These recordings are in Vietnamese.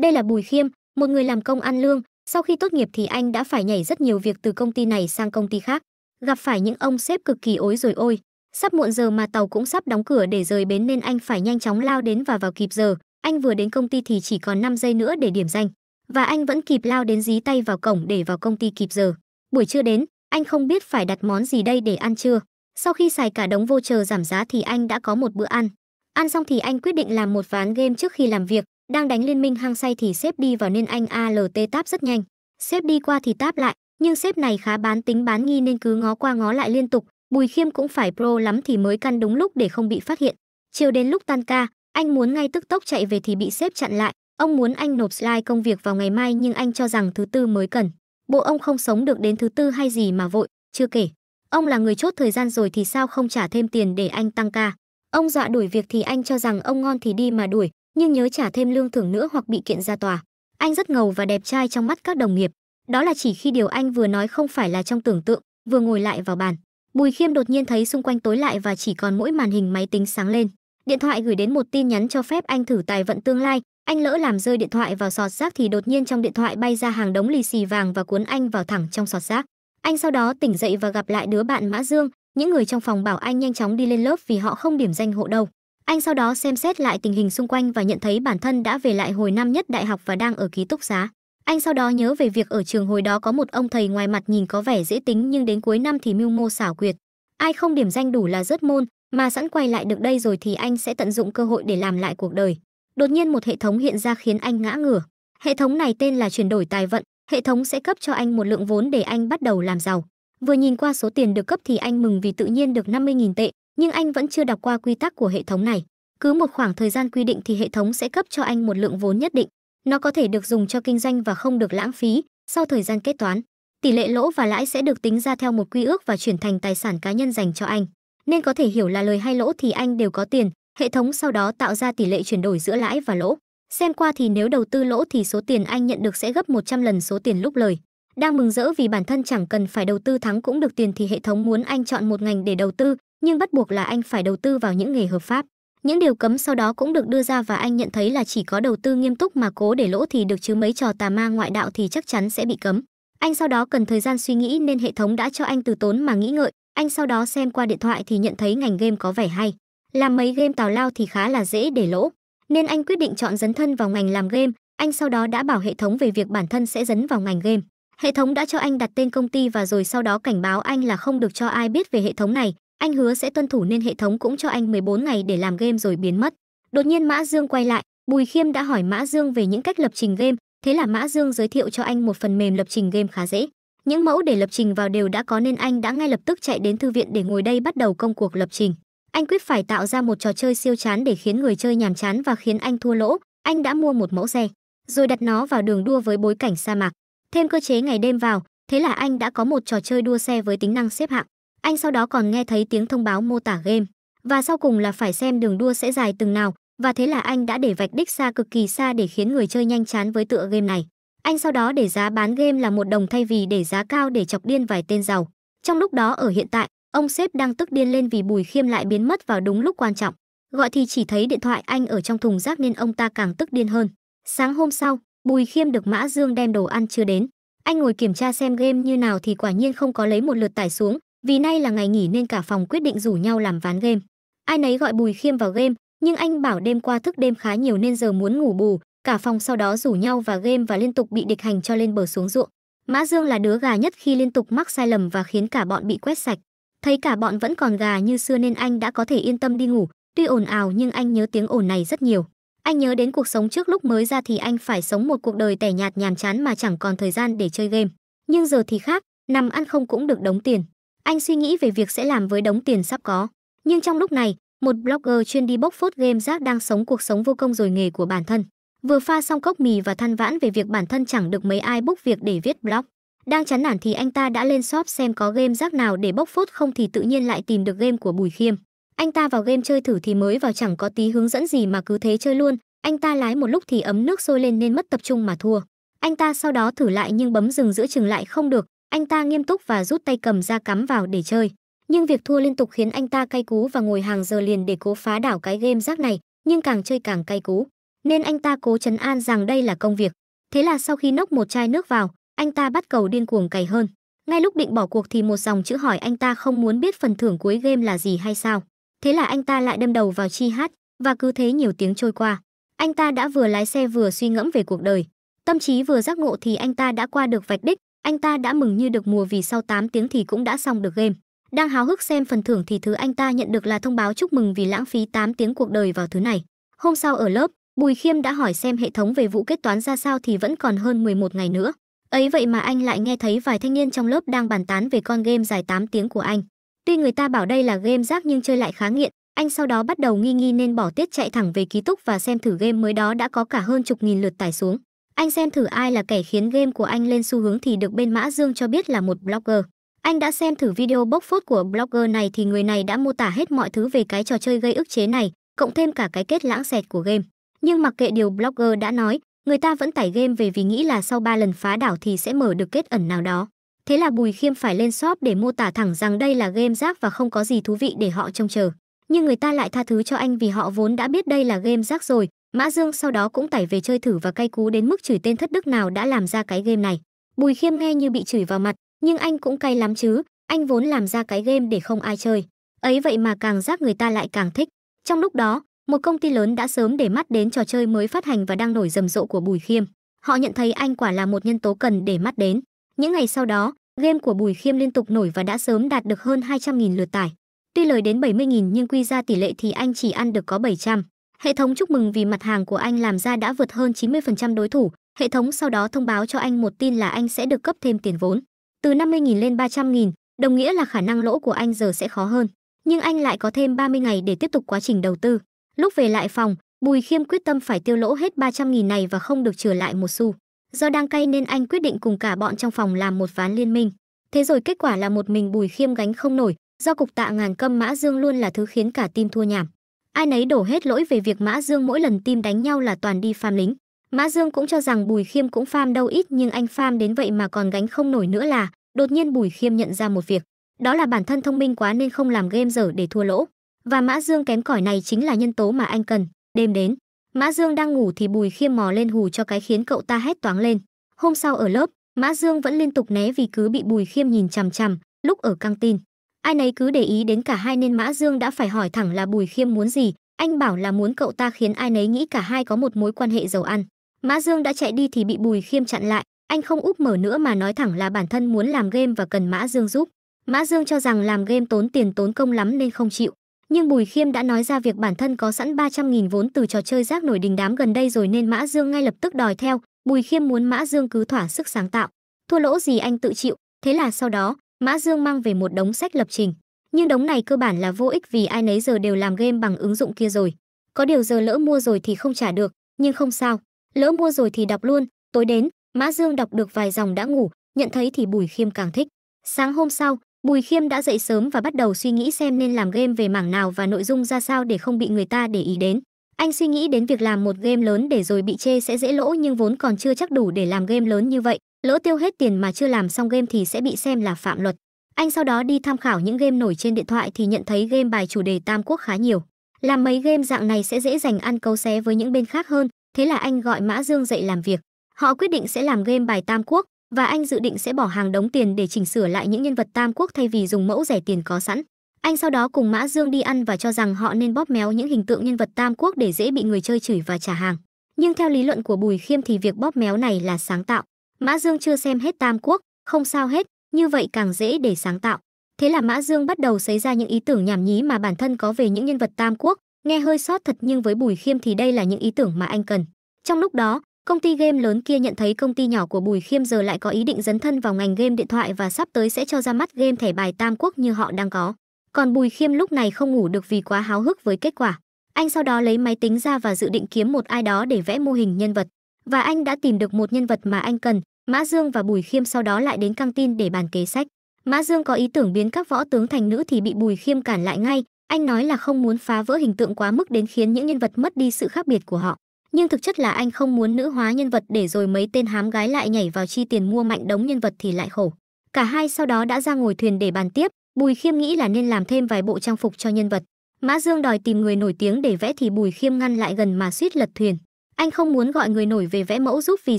Đây là Bùi Khiêm, một người làm công ăn lương, sau khi tốt nghiệp thì anh đã phải nhảy rất nhiều việc từ công ty này sang công ty khác, gặp phải những ông sếp cực kỳ ối rồi ôi. Sắp muộn giờ mà tàu cũng sắp đóng cửa để rời bến nên anh phải nhanh chóng lao đến và vào kịp giờ. Anh vừa đến công ty thì chỉ còn 5 giây nữa để điểm danh, và anh vẫn kịp lao đến dí tay vào cổng để vào công ty kịp giờ. Buổi trưa đến, anh không biết phải đặt món gì đây để ăn trưa. Sau khi xài cả đống vô chờ giảm giá thì anh đã có một bữa ăn. Ăn xong thì anh quyết định làm một ván game trước khi làm việc, đang đánh liên minh hang say thì xếp đi vào nên anh ALT táp rất nhanh. Xếp đi qua thì táp lại, nhưng xếp này khá bán tính bán nghi nên cứ ngó qua ngó lại liên tục. Bùi Khiêm cũng phải pro lắm thì mới căn đúng lúc để không bị phát hiện. Chiều đến lúc tan ca, anh muốn ngay tức tốc chạy về thì bị xếp chặn lại. Ông muốn anh nộp slide công việc vào ngày mai nhưng anh cho rằng thứ tư mới cần. Bộ ông không sống được đến thứ tư hay gì mà vội, chưa kể. Ông là người chốt thời gian rồi thì sao không trả thêm tiền để anh tăng ca. Ông dọa đuổi việc thì anh cho rằng ông ngon thì đi mà đuổi, nhưng nhớ trả thêm lương thưởng nữa hoặc bị kiện ra tòa. Anh rất ngầu và đẹp trai trong mắt các đồng nghiệp. Đó là chỉ khi điều anh vừa nói không phải là trong tưởng tượng, vừa ngồi lại vào bàn. Bùi Khiêm đột nhiên thấy xung quanh tối lại và chỉ còn mỗi màn hình máy tính sáng lên. Điện thoại gửi đến một tin nhắn cho phép anh thử tài vận tương lai. Anh lỡ làm rơi điện thoại vào sọt rác thì đột nhiên trong điện thoại bay ra hàng đống lì xì vàng và cuốn anh vào thẳng trong sọt rác. Anh sau đó tỉnh dậy và gặp lại đứa bạn Mã Dương. Những người trong phòng bảo anh nhanh chóng đi lên lớp vì họ không điểm danh hộ đâu. Anh sau đó xem xét lại tình hình xung quanh và nhận thấy bản thân đã về lại hồi năm nhất đại học và đang ở ký túc xá. Anh sau đó nhớ về việc ở trường hồi đó có một ông thầy ngoài mặt nhìn có vẻ dễ tính nhưng đến cuối năm thì mưu mô xảo quyệt. Ai không điểm danh đủ là rớt môn, mà sẵn quay lại được đây rồi thì anh sẽ tận dụng cơ hội để làm lại cuộc đời. Đột nhiên một hệ thống hiện ra khiến anh ngã ngửa. Hệ thống này tên là chuyển đổi tài vận, hệ thống sẽ cấp cho anh một lượng vốn để anh bắt đầu làm giàu. Vừa nhìn qua số tiền được cấp thì anh mừng vì tự nhiên được 50.000 tệ, nhưng anh vẫn chưa đọc qua quy tắc của hệ thống này. Cứ một khoảng thời gian quy định thì hệ thống sẽ cấp cho anh một lượng vốn nhất định. Nó có thể được dùng cho kinh doanh và không được lãng phí sau thời gian kết toán. Tỷ lệ lỗ và lãi sẽ được tính ra theo một quy ước và chuyển thành tài sản cá nhân dành cho anh. Nên có thể hiểu là lời hay lỗ thì anh đều có tiền, hệ thống sau đó tạo ra tỷ lệ chuyển đổi giữa lãi và lỗ. Xem qua thì nếu đầu tư lỗ thì số tiền anh nhận được sẽ gấp 100 lần số tiền lúc lời. Đang mừng rỡ vì bản thân chẳng cần phải đầu tư thắng cũng được tiền thì hệ thống muốn anh chọn một ngành để đầu tư, nhưng bắt buộc là anh phải đầu tư vào những nghề hợp pháp. Những điều cấm sau đó cũng được đưa ra và anh nhận thấy là chỉ có đầu tư nghiêm túc mà cố để lỗ thì được chứ mấy trò tà ma ngoại đạo thì chắc chắn sẽ bị cấm. Anh sau đó cần thời gian suy nghĩ nên hệ thống đã cho anh từ tốn mà nghĩ ngợi, anh sau đó xem qua điện thoại thì nhận thấy ngành game có vẻ hay. Làm mấy game tào lao thì khá là dễ để lỗ, nên anh quyết định chọn dấn thân vào ngành làm game, anh sau đó đã bảo hệ thống về việc bản thân sẽ dấn vào ngành game. Hệ thống đã cho anh đặt tên công ty và rồi sau đó cảnh báo anh là không được cho ai biết về hệ thống này, anh hứa sẽ tuân thủ nên hệ thống cũng cho anh 14 ngày để làm game rồi biến mất. Đột nhiên Mã Dương quay lại, Bùi Khiêm đã hỏi Mã Dương về những cách lập trình game, thế là Mã Dương giới thiệu cho anh một phần mềm lập trình game khá dễ. Những mẫu để lập trình vào đều đã có nên anh đã ngay lập tức chạy đến thư viện để ngồi đây bắt đầu công cuộc lập trình. Anh quyết phải tạo ra một trò chơi siêu chán để khiến người chơi nhàm chán và khiến anh thua lỗ. Anh đã mua một mẫu xe, rồi đặt nó vào đường đua với bối cảnh sa mạc. Thêm cơ chế ngày đêm vào, thế là anh đã có một trò chơi đua xe với tính năng xếp hạng. Anh sau đó còn nghe thấy tiếng thông báo mô tả game và sau cùng là phải xem đường đua sẽ dài từng nào và thế là anh đã để vạch đích xa cực kỳ xa để khiến người chơi nhanh chán với tựa game này. Anh sau đó để giá bán game là một đồng thay vì để giá cao để chọc điên vài tên giàu. Trong lúc đó ở hiện tại, ông sếp đang tức điên lên vì Bùi Khiêm lại biến mất vào đúng lúc quan trọng. Gọi thì chỉ thấy điện thoại anh ở trong thùng rác nên ông ta càng tức điên hơn. Sáng hôm sau, Bùi Khiêm được Mã Dương đem đồ ăn chưa đến. Anh ngồi kiểm tra xem game như nào thì quả nhiên không có lấy một lượt tải xuống, vì nay là ngày nghỉ nên cả phòng quyết định rủ nhau làm ván game. Ai nấy gọi Bùi Khiêm vào game, nhưng anh bảo đêm qua thức đêm khá nhiều nên giờ muốn ngủ bù, cả phòng sau đó rủ nhau và game và liên tục bị địch hành cho lên bờ xuống ruộng. Mã Dương là đứa gà nhất khi liên tục mắc sai lầm và khiến cả bọn bị quét sạch. Thấy cả bọn vẫn còn gà như xưa nên anh đã có thể yên tâm đi ngủ, tuy ồn ào nhưng anh nhớ tiếng ồn này rất nhiều. Anh nhớ đến cuộc sống trước lúc mới ra thì anh phải sống một cuộc đời tẻ nhạt nhàm chán mà chẳng còn thời gian để chơi game. Nhưng giờ thì khác, nằm ăn không cũng được đống tiền. Anh suy nghĩ về việc sẽ làm với đống tiền sắp có. Nhưng trong lúc này, một blogger chuyên đi bốc phốt game rác đang sống cuộc sống vô công rồi nghề của bản thân. Vừa pha xong cốc mì và than vãn về việc bản thân chẳng được mấy ai bốc việc để viết blog. Đang chán nản thì anh ta đã lên shop xem có game rác nào để bốc phốt không thì tự nhiên lại tìm được game của Bùi Khiêm. Anh ta vào game chơi thử thì mới vào chẳng có tí hướng dẫn gì mà cứ thế chơi luôn. Anh ta lái một lúc thì ấm nước sôi lên nên mất tập trung mà thua. Anh ta sau đó thử lại nhưng bấm dừng giữa chừng lại không được, anh ta nghiêm túc và rút tay cầm ra cắm vào để chơi. Nhưng việc thua liên tục khiến anh ta cay cú và ngồi hàng giờ liền để cố phá đảo cái game rác này, nhưng càng chơi càng cay cú. Nên anh ta cố chấn an rằng đây là công việc. Thế là sau khi nốc một chai nước vào, anh ta bắt cầu điên cuồng cày hơn. Ngay lúc định bỏ cuộc thì một dòng chữ hỏi anh ta không muốn biết phần thưởng cuối game là gì hay sao. Thế là anh ta lại đâm đầu vào chi hát, và cứ thế nhiều tiếng trôi qua. Anh ta đã vừa lái xe vừa suy ngẫm về cuộc đời. Tâm trí vừa giác ngộ thì anh ta đã qua được vạch đích, anh ta đã mừng như được mùa vì sau 8 tiếng thì cũng đã xong được game. Đang háo hức xem phần thưởng thì thứ anh ta nhận được là thông báo chúc mừng vì lãng phí 8 tiếng cuộc đời vào thứ này. Hôm sau ở lớp, Bùi Khiêm đã hỏi xem hệ thống về vụ kết toán ra sao thì vẫn còn hơn 11 ngày nữa. Ấy vậy mà anh lại nghe thấy vài thanh niên trong lớp đang bàn tán về con game dài 8 tiếng của anh. Tuy người ta bảo đây là game rác nhưng chơi lại khá nghiện, anh sau đó bắt đầu nghi nghi nên bỏ tiết chạy thẳng về ký túc và xem thử game mới đó đã có cả hơn chục nghìn lượt tải xuống. Anh xem thử ai là kẻ khiến game của anh lên xu hướng thì được bên Mã Dương cho biết là một blogger. Anh đã xem thử video bốc phốt của blogger này thì người này đã mô tả hết mọi thứ về cái trò chơi gây ức chế này, cộng thêm cả cái kết lãng xẹt của game. Nhưng mặc kệ điều blogger đã nói, người ta vẫn tải game về vì nghĩ là sau 3 lần phá đảo thì sẽ mở được kết ẩn nào đó. Thế là Bùi Khiêm phải lên shop để mô tả thẳng rằng đây là game rác và không có gì thú vị để họ trông chờ. Nhưng người ta lại tha thứ cho anh vì họ vốn đã biết đây là game rác rồi, Mã Dương sau đó cũng tải về chơi thử và cay cú đến mức chửi tên thất đức nào đã làm ra cái game này. Bùi Khiêm nghe như bị chửi vào mặt, nhưng anh cũng cay lắm chứ, anh vốn làm ra cái game để không ai chơi. Ấy vậy mà càng giác người ta lại càng thích. Trong lúc đó, một công ty lớn đã sớm để mắt đến trò chơi mới phát hành và đang nổi rầm rộ của Bùi Khiêm. Họ nhận thấy anh quả là một nhân tố cần để mắt đến. Những ngày sau đó, game của Bùi Khiêm liên tục nổi và đã sớm đạt được hơn 200.000 lượt tải. Tuy lời đến 70.000 nhưng quy ra tỷ lệ thì anh chỉ ăn được có 700. Hệ thống chúc mừng vì mặt hàng của anh làm ra đã vượt hơn 90% đối thủ, hệ thống sau đó thông báo cho anh một tin là anh sẽ được cấp thêm tiền vốn. Từ 50.000 lên 300.000, đồng nghĩa là khả năng lỗ của anh giờ sẽ khó hơn, nhưng anh lại có thêm 30 ngày để tiếp tục quá trình đầu tư. Lúc về lại phòng, Bùi Khiêm quyết tâm phải tiêu lỗ hết 300.000 này và không được trừ lại một xu. Do đang cay nên anh quyết định cùng cả bọn trong phòng làm một ván liên minh. Thế rồi kết quả là một mình Bùi Khiêm gánh không nổi, do cục tạ ngàn câm mã dương luôn là thứ khiến cả team thua nhảm ai nấy đổ hết lỗi về việc Mã Dương mỗi lần team đánh nhau là toàn đi pham lính. Mã Dương cũng cho rằng Bùi Khiêm cũng pham đâu ít nhưng anh pham đến vậy mà còn gánh không nổi nữa là, đột nhiên Bùi Khiêm nhận ra một việc, đó là bản thân thông minh quá nên không làm game dở để thua lỗ. Và Mã Dương kém cỏi này chính là nhân tố mà anh cần. Đêm đến, Mã Dương đang ngủ thì Bùi Khiêm mò lên hù cho cái khiến cậu ta hét toáng lên. Hôm sau ở lớp, Mã Dương vẫn liên tục né vì cứ bị Bùi Khiêm nhìn chằm chằm, lúc ở căng tin ai nấy cứ để ý đến cả hai nên mã dương đã phải hỏi thẳng là bùi khiêm muốn gì anh bảo là muốn cậu ta khiến ai nấy nghĩ cả hai có một mối quan hệ giàu ăn mã dương đã chạy đi thì bị bùi khiêm chặn lại anh không úp mở nữa mà nói thẳng là bản thân muốn làm game và cần mã dương giúp mã dương cho rằng làm game tốn tiền tốn công lắm nên không chịu nhưng Bùi Khiêm đã nói ra việc bản thân có sẵn 300.000 vốn từ trò chơi rác nổi đình đám gần đây rồi nên Mã Dương ngay lập tức đòi theo, Bùi Khiêm muốn Mã Dương cứ thỏa sức sáng tạo. Thua lỗ gì anh tự chịu, thế là sau đó, Mã Dương mang về một đống sách lập trình, nhưng đống này cơ bản là vô ích vì ai nấy giờ đều làm game bằng ứng dụng kia rồi. Có điều giờ lỡ mua rồi thì không trả được, nhưng không sao, lỡ mua rồi thì đọc luôn, tối đến, Mã Dương đọc được vài dòng đã ngủ, nhận thấy thì Bùi Khiêm càng thích. Sáng hôm sau, Bùi Khiêm đã dậy sớm và bắt đầu suy nghĩ xem nên làm game về mảng nào và nội dung ra sao để không bị người ta để ý đến. Anh suy nghĩ đến việc làm một game lớn để rồi bị chê sẽ dễ lỗ nhưng vốn còn chưa chắc đủ để làm game lớn như vậy, lỗ tiêu hết tiền mà chưa làm xong game thì sẽ bị xem là phạm luật. Anh sau đó đi tham khảo những game nổi trên điện thoại thì nhận thấy game bài chủ đề Tam Quốc khá nhiều. Làm mấy game dạng này sẽ dễ dành ăn câu xé với những bên khác hơn, thế là anh gọi Mã Dương dậy làm việc. Họ quyết định sẽ làm game bài Tam Quốc và anh dự định sẽ bỏ hàng đống tiền để chỉnh sửa lại những nhân vật Tam Quốc thay vì dùng mẫu rẻ tiền có sẵn. Anh sau đó cùng Mã Dương đi ăn và cho rằng họ nên bóp méo những hình tượng nhân vật Tam Quốc để dễ bị người chơi chửi và trả hàng. Nhưng theo lý luận của Bùi Khiêm thì việc bóp méo này là sáng tạo. Mã Dương chưa xem hết Tam Quốc, không sao hết, như vậy càng dễ để sáng tạo. Thế là Mã Dương bắt đầu xảy ra những ý tưởng nhảm nhí mà bản thân có về những nhân vật Tam Quốc, nghe hơi sót thật nhưng với Bùi Khiêm thì đây là những ý tưởng mà anh cần. Trong lúc đó, công ty game lớn kia nhận thấy công ty nhỏ của Bùi Khiêm giờ lại có ý định dấn thân vào ngành game điện thoại và sắp tới sẽ cho ra mắt game thẻ bài Tam Quốc như họ đang có. Còn Bùi Khiêm lúc này không ngủ được vì quá háo hức với kết quả. Anh sau đó lấy máy tính ra và dự định kiếm một ai đó để vẽ mô hình nhân vật và anh đã tìm được một nhân vật mà anh cần. Mã Dương và Bùi Khiêm sau đó lại đến căng tin để bàn kế sách. Mã Dương có ý tưởng biến các võ tướng thành nữ thì bị Bùi Khiêm cản lại ngay, anh nói là không muốn phá vỡ hình tượng quá mức đến khiến những nhân vật mất đi sự khác biệt của họ. Nhưng thực chất là anh không muốn nữ hóa nhân vật để rồi mấy tên hám gái lại nhảy vào chi tiền mua mạnh đống nhân vật thì lại khổ. Cả hai sau đó đã ra ngồi thuyền để bàn tiếp, Bùi Khiêm nghĩ là nên làm thêm vài bộ trang phục cho nhân vật. Mã Dương đòi tìm người nổi tiếng để vẽ thì Bùi Khiêm ngăn lại gần mà suýt lật thuyền anh không muốn gọi người nổi về vẽ mẫu giúp vì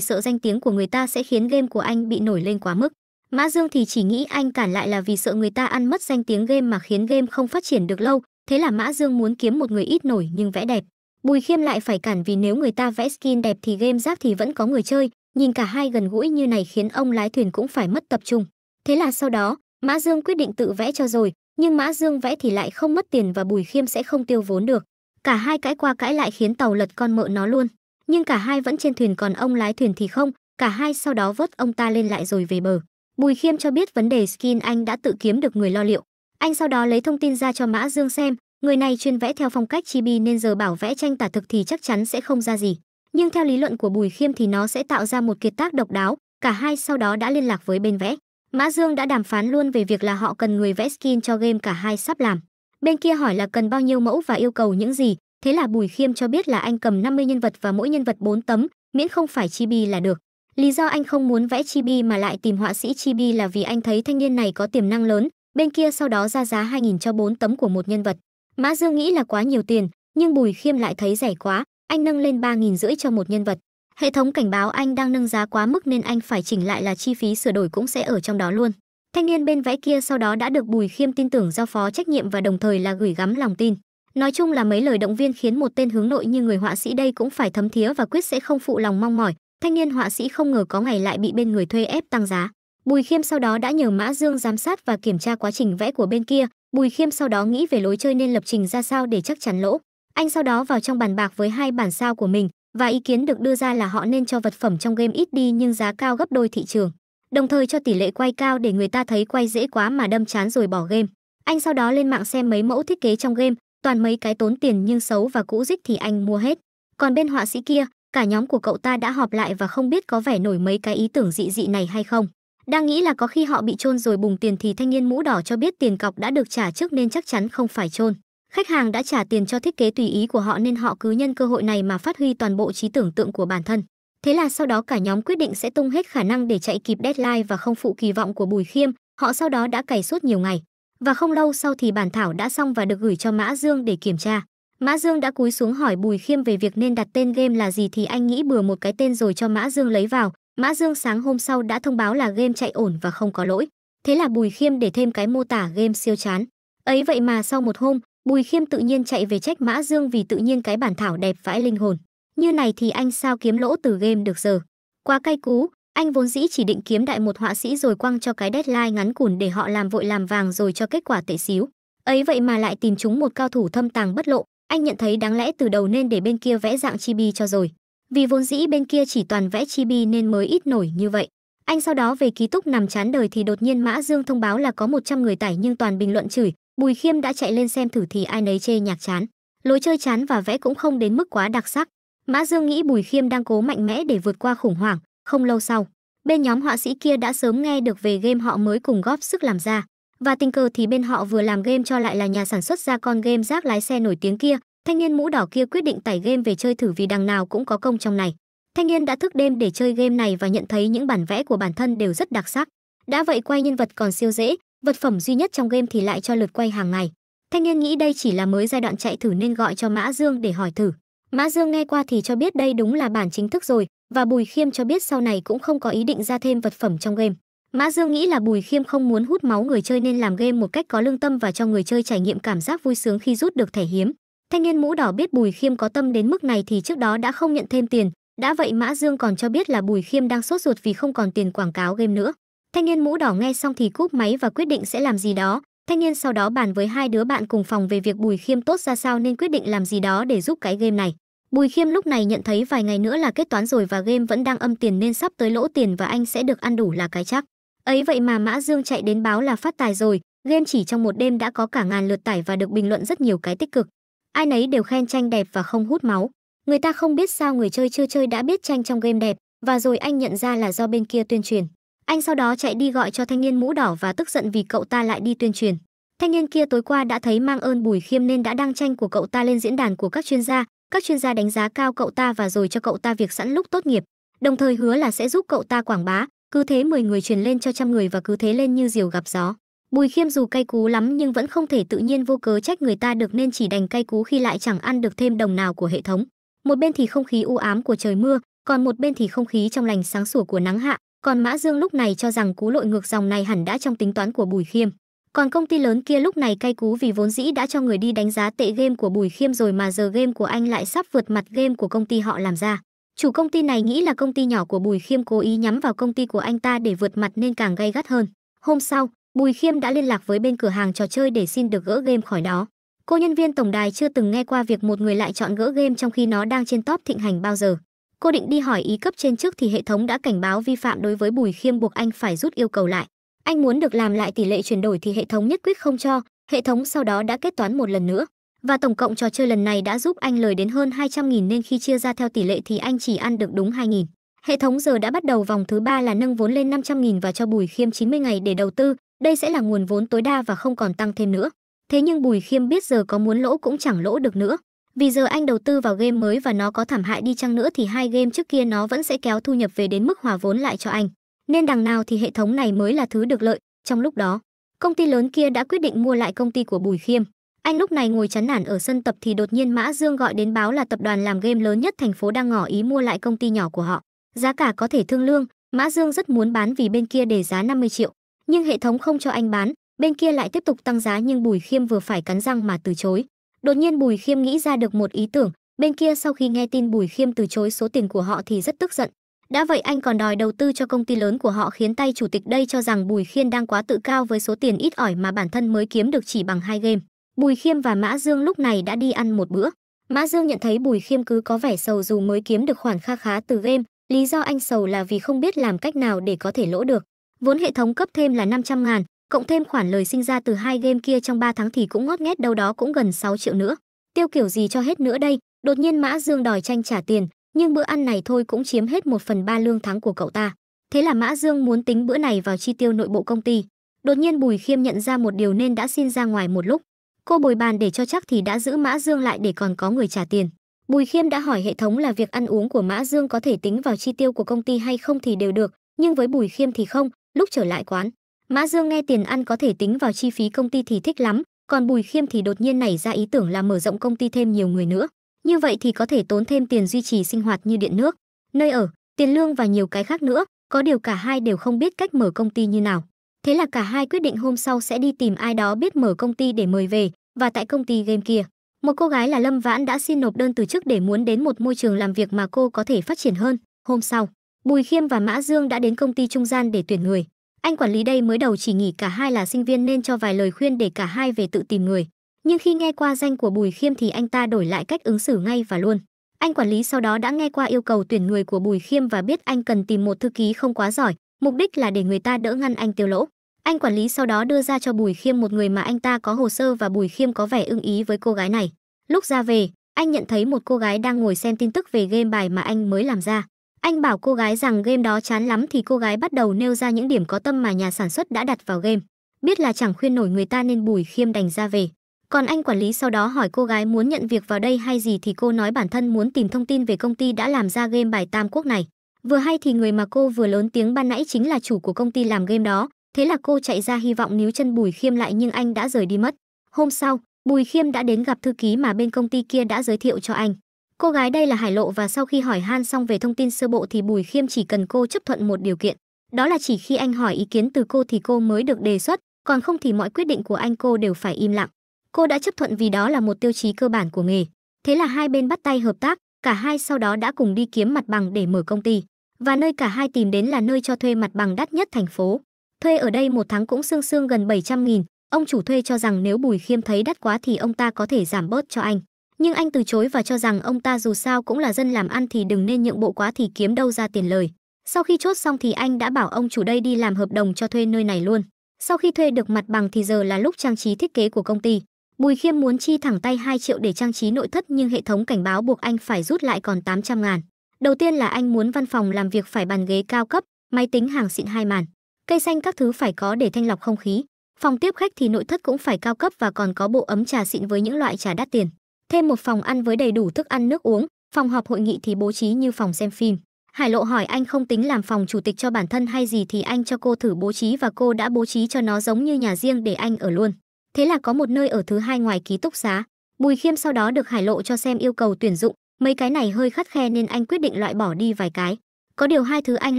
sợ danh tiếng của người ta sẽ khiến game của anh bị nổi lên quá mức mã dương thì chỉ nghĩ anh cản lại là vì sợ người ta ăn mất danh tiếng game mà khiến game không phát triển được lâu thế là mã dương muốn kiếm một người ít nổi nhưng vẽ đẹp bùi khiêm lại phải cản vì nếu người ta vẽ skin đẹp thì game giáp thì vẫn có người chơi nhìn cả hai gần gũi như này khiến ông lái thuyền cũng phải mất tập trung thế là sau đó mã dương quyết định tự vẽ cho rồi nhưng mã dương vẽ thì lại không mất tiền và bùi khiêm sẽ không tiêu vốn được cả hai cãi qua cãi lại khiến tàu lật con mợ nó luôn nhưng cả hai vẫn trên thuyền còn ông lái thuyền thì không, cả hai sau đó vớt ông ta lên lại rồi về bờ. Bùi Khiêm cho biết vấn đề skin anh đã tự kiếm được người lo liệu. Anh sau đó lấy thông tin ra cho Mã Dương xem, người này chuyên vẽ theo phong cách chibi nên giờ bảo vẽ tranh tả thực thì chắc chắn sẽ không ra gì. Nhưng theo lý luận của Bùi Khiêm thì nó sẽ tạo ra một kiệt tác độc đáo, cả hai sau đó đã liên lạc với bên vẽ. Mã Dương đã đàm phán luôn về việc là họ cần người vẽ skin cho game cả hai sắp làm. Bên kia hỏi là cần bao nhiêu mẫu và yêu cầu những gì, Thế là Bùi Khiêm cho biết là anh cầm 50 nhân vật và mỗi nhân vật 4 tấm, miễn không phải chibi là được. Lý do anh không muốn vẽ chibi mà lại tìm họa sĩ chibi là vì anh thấy thanh niên này có tiềm năng lớn, bên kia sau đó ra giá 2.000 cho 4 tấm của một nhân vật. Mã Dương nghĩ là quá nhiều tiền, nhưng Bùi Khiêm lại thấy rẻ quá, anh nâng lên 3.000 rưỡi cho một nhân vật. Hệ thống cảnh báo anh đang nâng giá quá mức nên anh phải chỉnh lại là chi phí sửa đổi cũng sẽ ở trong đó luôn. Thanh niên bên vẽ kia sau đó đã được Bùi Khiêm tin tưởng giao phó trách nhiệm và đồng thời là gửi gắm lòng tin. Nói chung là mấy lời động viên khiến một tên hướng nội như người họa sĩ đây cũng phải thấm thía và quyết sẽ không phụ lòng mong mỏi. Thanh niên họa sĩ không ngờ có ngày lại bị bên người thuê ép tăng giá. Bùi Khiêm sau đó đã nhờ Mã Dương giám sát và kiểm tra quá trình vẽ của bên kia, Bùi Khiêm sau đó nghĩ về lối chơi nên lập trình ra sao để chắc chắn lỗ. Anh sau đó vào trong bàn bạc với hai bản sao của mình và ý kiến được đưa ra là họ nên cho vật phẩm trong game ít đi nhưng giá cao gấp đôi thị trường. Đồng thời cho tỷ lệ quay cao để người ta thấy quay dễ quá mà đâm chán rồi bỏ game. Anh sau đó lên mạng xem mấy mẫu thiết kế trong game, toàn mấy cái tốn tiền nhưng xấu và cũ rích thì anh mua hết. Còn bên họa sĩ kia, cả nhóm của cậu ta đã họp lại và không biết có vẻ nổi mấy cái ý tưởng dị dị này hay không. Đang nghĩ là có khi họ bị chôn rồi bùng tiền thì thanh niên mũ đỏ cho biết tiền cọc đã được trả trước nên chắc chắn không phải chôn. Khách hàng đã trả tiền cho thiết kế tùy ý của họ nên họ cứ nhân cơ hội này mà phát huy toàn bộ trí tưởng tượng của bản thân. Thế là sau đó cả nhóm quyết định sẽ tung hết khả năng để chạy kịp deadline và không phụ kỳ vọng của Bùi Khiêm, họ sau đó đã cày suốt nhiều ngày. Và không lâu sau thì bản thảo đã xong và được gửi cho Mã Dương để kiểm tra. Mã Dương đã cúi xuống hỏi Bùi Khiêm về việc nên đặt tên game là gì thì anh nghĩ bừa một cái tên rồi cho Mã Dương lấy vào. Mã Dương sáng hôm sau đã thông báo là game chạy ổn và không có lỗi. Thế là Bùi Khiêm để thêm cái mô tả game siêu chán. Ấy vậy mà sau một hôm, Bùi Khiêm tự nhiên chạy về trách Mã Dương vì tự nhiên cái bản thảo đẹp vãi linh hồn. Như này thì anh sao kiếm lỗ từ game được giờ. Quá cay cú, anh vốn dĩ chỉ định kiếm đại một họa sĩ rồi quăng cho cái deadline ngắn củn để họ làm vội làm vàng rồi cho kết quả tệ xíu. Ấy vậy mà lại tìm chúng một cao thủ thâm tàng bất lộ, anh nhận thấy đáng lẽ từ đầu nên để bên kia vẽ dạng chibi cho rồi. Vì vốn dĩ bên kia chỉ toàn vẽ chibi nên mới ít nổi như vậy. Anh sau đó về ký túc nằm chán đời thì đột nhiên Mã Dương thông báo là có 100 người tải nhưng toàn bình luận chửi, Bùi Khiêm đã chạy lên xem thử thì ai nấy chê nhạc chán. Lối chơi chán và vẽ cũng không đến mức quá đặc sắc. Mã Dương nghĩ Bùi Khiêm đang cố mạnh mẽ để vượt qua khủng hoảng, không lâu sau, bên nhóm họa sĩ kia đã sớm nghe được về game họ mới cùng góp sức làm ra. Và tình cờ thì bên họ vừa làm game cho lại là nhà sản xuất ra con game rác lái xe nổi tiếng kia, thanh niên mũ đỏ kia quyết định tải game về chơi thử vì đằng nào cũng có công trong này. Thanh niên đã thức đêm để chơi game này và nhận thấy những bản vẽ của bản thân đều rất đặc sắc. Đã vậy quay nhân vật còn siêu dễ, vật phẩm duy nhất trong game thì lại cho lượt quay hàng ngày. Thanh niên nghĩ đây chỉ là mới giai đoạn chạy thử nên gọi cho Mã Dương để hỏi thử. Mã Dương nghe qua thì cho biết đây đúng là bản chính thức rồi, và Bùi Khiêm cho biết sau này cũng không có ý định ra thêm vật phẩm trong game. Mã Dương nghĩ là Bùi Khiêm không muốn hút máu người chơi nên làm game một cách có lương tâm và cho người chơi trải nghiệm cảm giác vui sướng khi rút được thẻ hiếm. Thanh niên mũ đỏ biết Bùi Khiêm có tâm đến mức này thì trước đó đã không nhận thêm tiền, đã vậy Mã Dương còn cho biết là Bùi Khiêm đang sốt ruột vì không còn tiền quảng cáo game nữa. Thanh niên mũ đỏ nghe xong thì cúp máy và quyết định sẽ làm gì đó. Thanh niên sau đó bàn với hai đứa bạn cùng phòng về việc Bùi Khiêm tốt ra sao nên quyết định làm gì đó để giúp cái game này. Bùi Khiêm lúc này nhận thấy vài ngày nữa là kết toán rồi và game vẫn đang âm tiền nên sắp tới lỗ tiền và anh sẽ được ăn đủ là cái chắc. Ấy vậy mà Mã Dương chạy đến báo là phát tài rồi, game chỉ trong một đêm đã có cả ngàn lượt tải và được bình luận rất nhiều cái tích cực. Ai nấy đều khen tranh đẹp và không hút máu. Người ta không biết sao người chơi chưa chơi đã biết tranh trong game đẹp, và rồi anh nhận ra là do bên kia tuyên truyền. Anh sau đó chạy đi gọi cho thanh niên mũ đỏ và tức giận vì cậu ta lại đi tuyên truyền. Thanh niên kia tối qua đã thấy mang ơn Bùi Khiêm nên đã đăng tranh của cậu ta lên diễn đàn của các chuyên gia, các chuyên gia đánh giá cao cậu ta và rồi cho cậu ta việc sẵn lúc tốt nghiệp, đồng thời hứa là sẽ giúp cậu ta quảng bá, cứ thế 10 người truyền lên cho trăm người và cứ thế lên như diều gặp gió. Bùi Khiêm dù cay cú lắm nhưng vẫn không thể tự nhiên vô cớ trách người ta được nên chỉ đành cay cú khi lại chẳng ăn được thêm đồng nào của hệ thống. Một bên thì không khí u ám của trời mưa, còn một bên thì không khí trong lành sáng sủa của nắng hạ, còn Mã Dương lúc này cho rằng cú lội ngược dòng này hẳn đã trong tính toán của Bùi Khiêm. Còn công ty lớn kia lúc này cay cú vì vốn dĩ đã cho người đi đánh giá tệ game của Bùi Khiêm rồi mà giờ game của anh lại sắp vượt mặt game của công ty họ làm ra. Chủ công ty này nghĩ là công ty nhỏ của Bùi Khiêm cố ý nhắm vào công ty của anh ta để vượt mặt nên càng gay gắt hơn. Hôm sau, Bùi Khiêm đã liên lạc với bên cửa hàng trò chơi để xin được gỡ game khỏi đó. Cô nhân viên tổng đài chưa từng nghe qua việc một người lại chọn gỡ game trong khi nó đang trên top thịnh hành bao giờ. Cô định đi hỏi ý cấp trên trước thì hệ thống đã cảnh báo vi phạm đối với Bùi Khiêm buộc anh phải rút yêu cầu lại anh muốn được làm lại tỷ lệ chuyển đổi thì hệ thống nhất quyết không cho hệ thống sau đó đã kết toán một lần nữa và tổng cộng trò chơi lần này đã giúp anh lời đến hơn 200.000 nên khi chia ra theo tỷ lệ thì anh chỉ ăn được đúng 2.000. Hệ thống giờ đã bắt đầu vòng thứ ba là nâng vốn lên 500.000 và cho Bùi Khiêm 90 ngày để đầu tư, đây sẽ là nguồn vốn tối đa và không còn tăng thêm nữa. Thế nhưng Bùi Khiêm biết giờ có muốn lỗ cũng chẳng lỗ được nữa. Vì giờ anh đầu tư vào game mới và nó có thảm hại đi chăng nữa thì hai game trước kia nó vẫn sẽ kéo thu nhập về đến mức hòa vốn lại cho anh nên đằng nào thì hệ thống này mới là thứ được lợi. Trong lúc đó, công ty lớn kia đã quyết định mua lại công ty của Bùi Khiêm. Anh lúc này ngồi chán nản ở sân tập thì đột nhiên Mã Dương gọi đến báo là tập đoàn làm game lớn nhất thành phố đang ngỏ ý mua lại công ty nhỏ của họ. Giá cả có thể thương lương, Mã Dương rất muốn bán vì bên kia đề giá 50 triệu, nhưng hệ thống không cho anh bán, bên kia lại tiếp tục tăng giá nhưng Bùi Khiêm vừa phải cắn răng mà từ chối. Đột nhiên Bùi Khiêm nghĩ ra được một ý tưởng, bên kia sau khi nghe tin Bùi Khiêm từ chối số tiền của họ thì rất tức giận, đã vậy anh còn đòi đầu tư cho công ty lớn của họ khiến tay chủ tịch đây cho rằng Bùi Khiên đang quá tự cao với số tiền ít ỏi mà bản thân mới kiếm được chỉ bằng hai game. Bùi Khiêm và Mã Dương lúc này đã đi ăn một bữa. Mã Dương nhận thấy Bùi Khiêm cứ có vẻ sầu dù mới kiếm được khoản kha khá từ game, lý do anh sầu là vì không biết làm cách nào để có thể lỗ được. Vốn hệ thống cấp thêm là 500 ngàn, cộng thêm khoản lời sinh ra từ hai game kia trong 3 tháng thì cũng ngót nghét đâu đó cũng gần 6 triệu nữa. Tiêu kiểu gì cho hết nữa đây, đột nhiên Mã Dương đòi tranh trả tiền, nhưng bữa ăn này thôi cũng chiếm hết một phần ba lương tháng của cậu ta. Thế là Mã Dương muốn tính bữa này vào chi tiêu nội bộ công ty. Đột nhiên Bùi Khiêm nhận ra một điều nên đã xin ra ngoài một lúc. Cô bồi bàn để cho chắc thì đã giữ Mã Dương lại để còn có người trả tiền. Bùi Khiêm đã hỏi hệ thống là việc ăn uống của Mã Dương có thể tính vào chi tiêu của công ty hay không thì đều được, nhưng với Bùi Khiêm thì không, lúc trở lại quán. Mã Dương nghe tiền ăn có thể tính vào chi phí công ty thì thích lắm, còn Bùi Khiêm thì đột nhiên nảy ra ý tưởng là mở rộng công ty thêm nhiều người nữa. Như vậy thì có thể tốn thêm tiền duy trì sinh hoạt như điện nước, nơi ở, tiền lương và nhiều cái khác nữa, có điều cả hai đều không biết cách mở công ty như nào. Thế là cả hai quyết định hôm sau sẽ đi tìm ai đó biết mở công ty để mời về, và tại công ty game kia, một cô gái là Lâm Vãn đã xin nộp đơn từ chức để muốn đến một môi trường làm việc mà cô có thể phát triển hơn. Hôm sau, Bùi Khiêm và Mã Dương đã đến công ty trung gian để tuyển người. Anh quản lý đây mới đầu chỉ nghỉ cả hai là sinh viên nên cho vài lời khuyên để cả hai về tự tìm người nhưng khi nghe qua danh của Bùi Khiêm thì anh ta đổi lại cách ứng xử ngay và luôn. Anh quản lý sau đó đã nghe qua yêu cầu tuyển người của Bùi Khiêm và biết anh cần tìm một thư ký không quá giỏi, mục đích là để người ta đỡ ngăn anh tiêu lỗ. Anh quản lý sau đó đưa ra cho Bùi Khiêm một người mà anh ta có hồ sơ và Bùi Khiêm có vẻ ưng ý với cô gái này. Lúc ra về, anh nhận thấy một cô gái đang ngồi xem tin tức về game bài mà anh mới làm ra. Anh bảo cô gái rằng game đó chán lắm thì cô gái bắt đầu nêu ra những điểm có tâm mà nhà sản xuất đã đặt vào game. Biết là chẳng khuyên nổi người ta nên Bùi Khiêm đành ra về. Còn anh quản lý sau đó hỏi cô gái muốn nhận việc vào đây hay gì thì cô nói bản thân muốn tìm thông tin về công ty đã làm ra game bài Tam Quốc này. Vừa hay thì người mà cô vừa lớn tiếng ban nãy chính là chủ của công ty làm game đó, thế là cô chạy ra hy vọng níu chân Bùi Khiêm lại nhưng anh đã rời đi mất. Hôm sau, Bùi Khiêm đã đến gặp thư ký mà bên công ty kia đã giới thiệu cho anh. Cô gái đây là Hải Lộ và sau khi hỏi han xong về thông tin sơ bộ thì Bùi Khiêm chỉ cần cô chấp thuận một điều kiện. Đó là chỉ khi anh hỏi ý kiến từ cô thì cô mới được đề xuất, còn không thì mọi quyết định của anh cô đều phải im lặng cô đã chấp thuận vì đó là một tiêu chí cơ bản của nghề. Thế là hai bên bắt tay hợp tác, cả hai sau đó đã cùng đi kiếm mặt bằng để mở công ty. Và nơi cả hai tìm đến là nơi cho thuê mặt bằng đắt nhất thành phố. Thuê ở đây một tháng cũng xương xương gần 700 nghìn. Ông chủ thuê cho rằng nếu Bùi Khiêm thấy đắt quá thì ông ta có thể giảm bớt cho anh. Nhưng anh từ chối và cho rằng ông ta dù sao cũng là dân làm ăn thì đừng nên nhượng bộ quá thì kiếm đâu ra tiền lời. Sau khi chốt xong thì anh đã bảo ông chủ đây đi làm hợp đồng cho thuê nơi này luôn. Sau khi thuê được mặt bằng thì giờ là lúc trang trí thiết kế của công ty. Bùi Khiêm muốn chi thẳng tay 2 triệu để trang trí nội thất nhưng hệ thống cảnh báo buộc anh phải rút lại còn 800 ngàn. Đầu tiên là anh muốn văn phòng làm việc phải bàn ghế cao cấp, máy tính hàng xịn hai màn, cây xanh các thứ phải có để thanh lọc không khí. Phòng tiếp khách thì nội thất cũng phải cao cấp và còn có bộ ấm trà xịn với những loại trà đắt tiền. Thêm một phòng ăn với đầy đủ thức ăn nước uống, phòng họp hội nghị thì bố trí như phòng xem phim. Hải Lộ hỏi anh không tính làm phòng chủ tịch cho bản thân hay gì thì anh cho cô thử bố trí và cô đã bố trí cho nó giống như nhà riêng để anh ở luôn thế là có một nơi ở thứ hai ngoài ký túc xá bùi khiêm sau đó được hải lộ cho xem yêu cầu tuyển dụng mấy cái này hơi khắt khe nên anh quyết định loại bỏ đi vài cái có điều hai thứ anh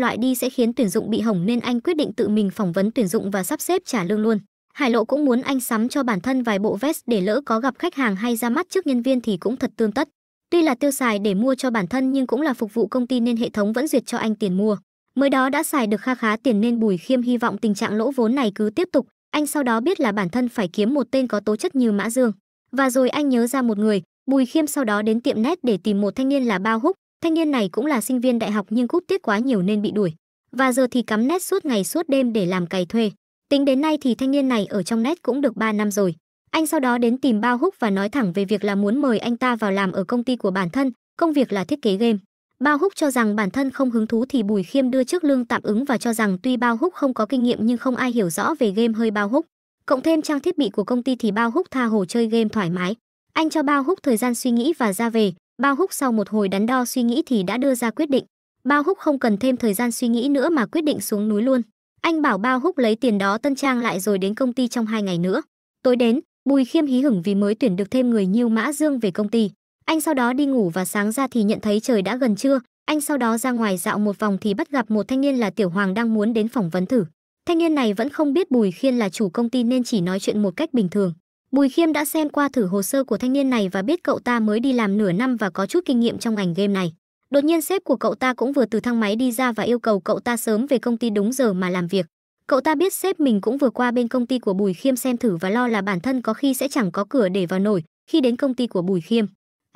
loại đi sẽ khiến tuyển dụng bị hỏng nên anh quyết định tự mình phỏng vấn tuyển dụng và sắp xếp trả lương luôn hải lộ cũng muốn anh sắm cho bản thân vài bộ vest để lỡ có gặp khách hàng hay ra mắt trước nhân viên thì cũng thật tương tất tuy là tiêu xài để mua cho bản thân nhưng cũng là phục vụ công ty nên hệ thống vẫn duyệt cho anh tiền mua mới đó đã xài được kha khá tiền nên bùi khiêm hy vọng tình trạng lỗ vốn này cứ tiếp tục anh sau đó biết là bản thân phải kiếm một tên có tố chất như Mã Dương. Và rồi anh nhớ ra một người, Bùi Khiêm sau đó đến tiệm nét để tìm một thanh niên là Bao Húc. Thanh niên này cũng là sinh viên đại học nhưng cút tiết quá nhiều nên bị đuổi. Và giờ thì cắm nét suốt ngày suốt đêm để làm cày thuê. Tính đến nay thì thanh niên này ở trong nét cũng được 3 năm rồi. Anh sau đó đến tìm Bao Húc và nói thẳng về việc là muốn mời anh ta vào làm ở công ty của bản thân, công việc là thiết kế game. Bao Húc cho rằng bản thân không hứng thú thì Bùi Khiêm đưa trước lương tạm ứng và cho rằng tuy Bao Húc không có kinh nghiệm nhưng không ai hiểu rõ về game hơi Bao Húc. Cộng thêm trang thiết bị của công ty thì Bao Húc tha hồ chơi game thoải mái. Anh cho Bao Húc thời gian suy nghĩ và ra về. Bao Húc sau một hồi đắn đo suy nghĩ thì đã đưa ra quyết định. Bao Húc không cần thêm thời gian suy nghĩ nữa mà quyết định xuống núi luôn. Anh bảo Bao Húc lấy tiền đó tân trang lại rồi đến công ty trong hai ngày nữa. Tối đến, Bùi Khiêm hí hửng vì mới tuyển được thêm người nhiêu mã dương về công ty. Anh sau đó đi ngủ và sáng ra thì nhận thấy trời đã gần trưa, anh sau đó ra ngoài dạo một vòng thì bắt gặp một thanh niên là Tiểu Hoàng đang muốn đến phỏng vấn thử. Thanh niên này vẫn không biết Bùi Khiêm là chủ công ty nên chỉ nói chuyện một cách bình thường. Bùi Khiêm đã xem qua thử hồ sơ của thanh niên này và biết cậu ta mới đi làm nửa năm và có chút kinh nghiệm trong ngành game này. Đột nhiên sếp của cậu ta cũng vừa từ thang máy đi ra và yêu cầu cậu ta sớm về công ty đúng giờ mà làm việc. Cậu ta biết sếp mình cũng vừa qua bên công ty của Bùi Khiêm xem thử và lo là bản thân có khi sẽ chẳng có cửa để vào nổi khi đến công ty của Bùi Khiêm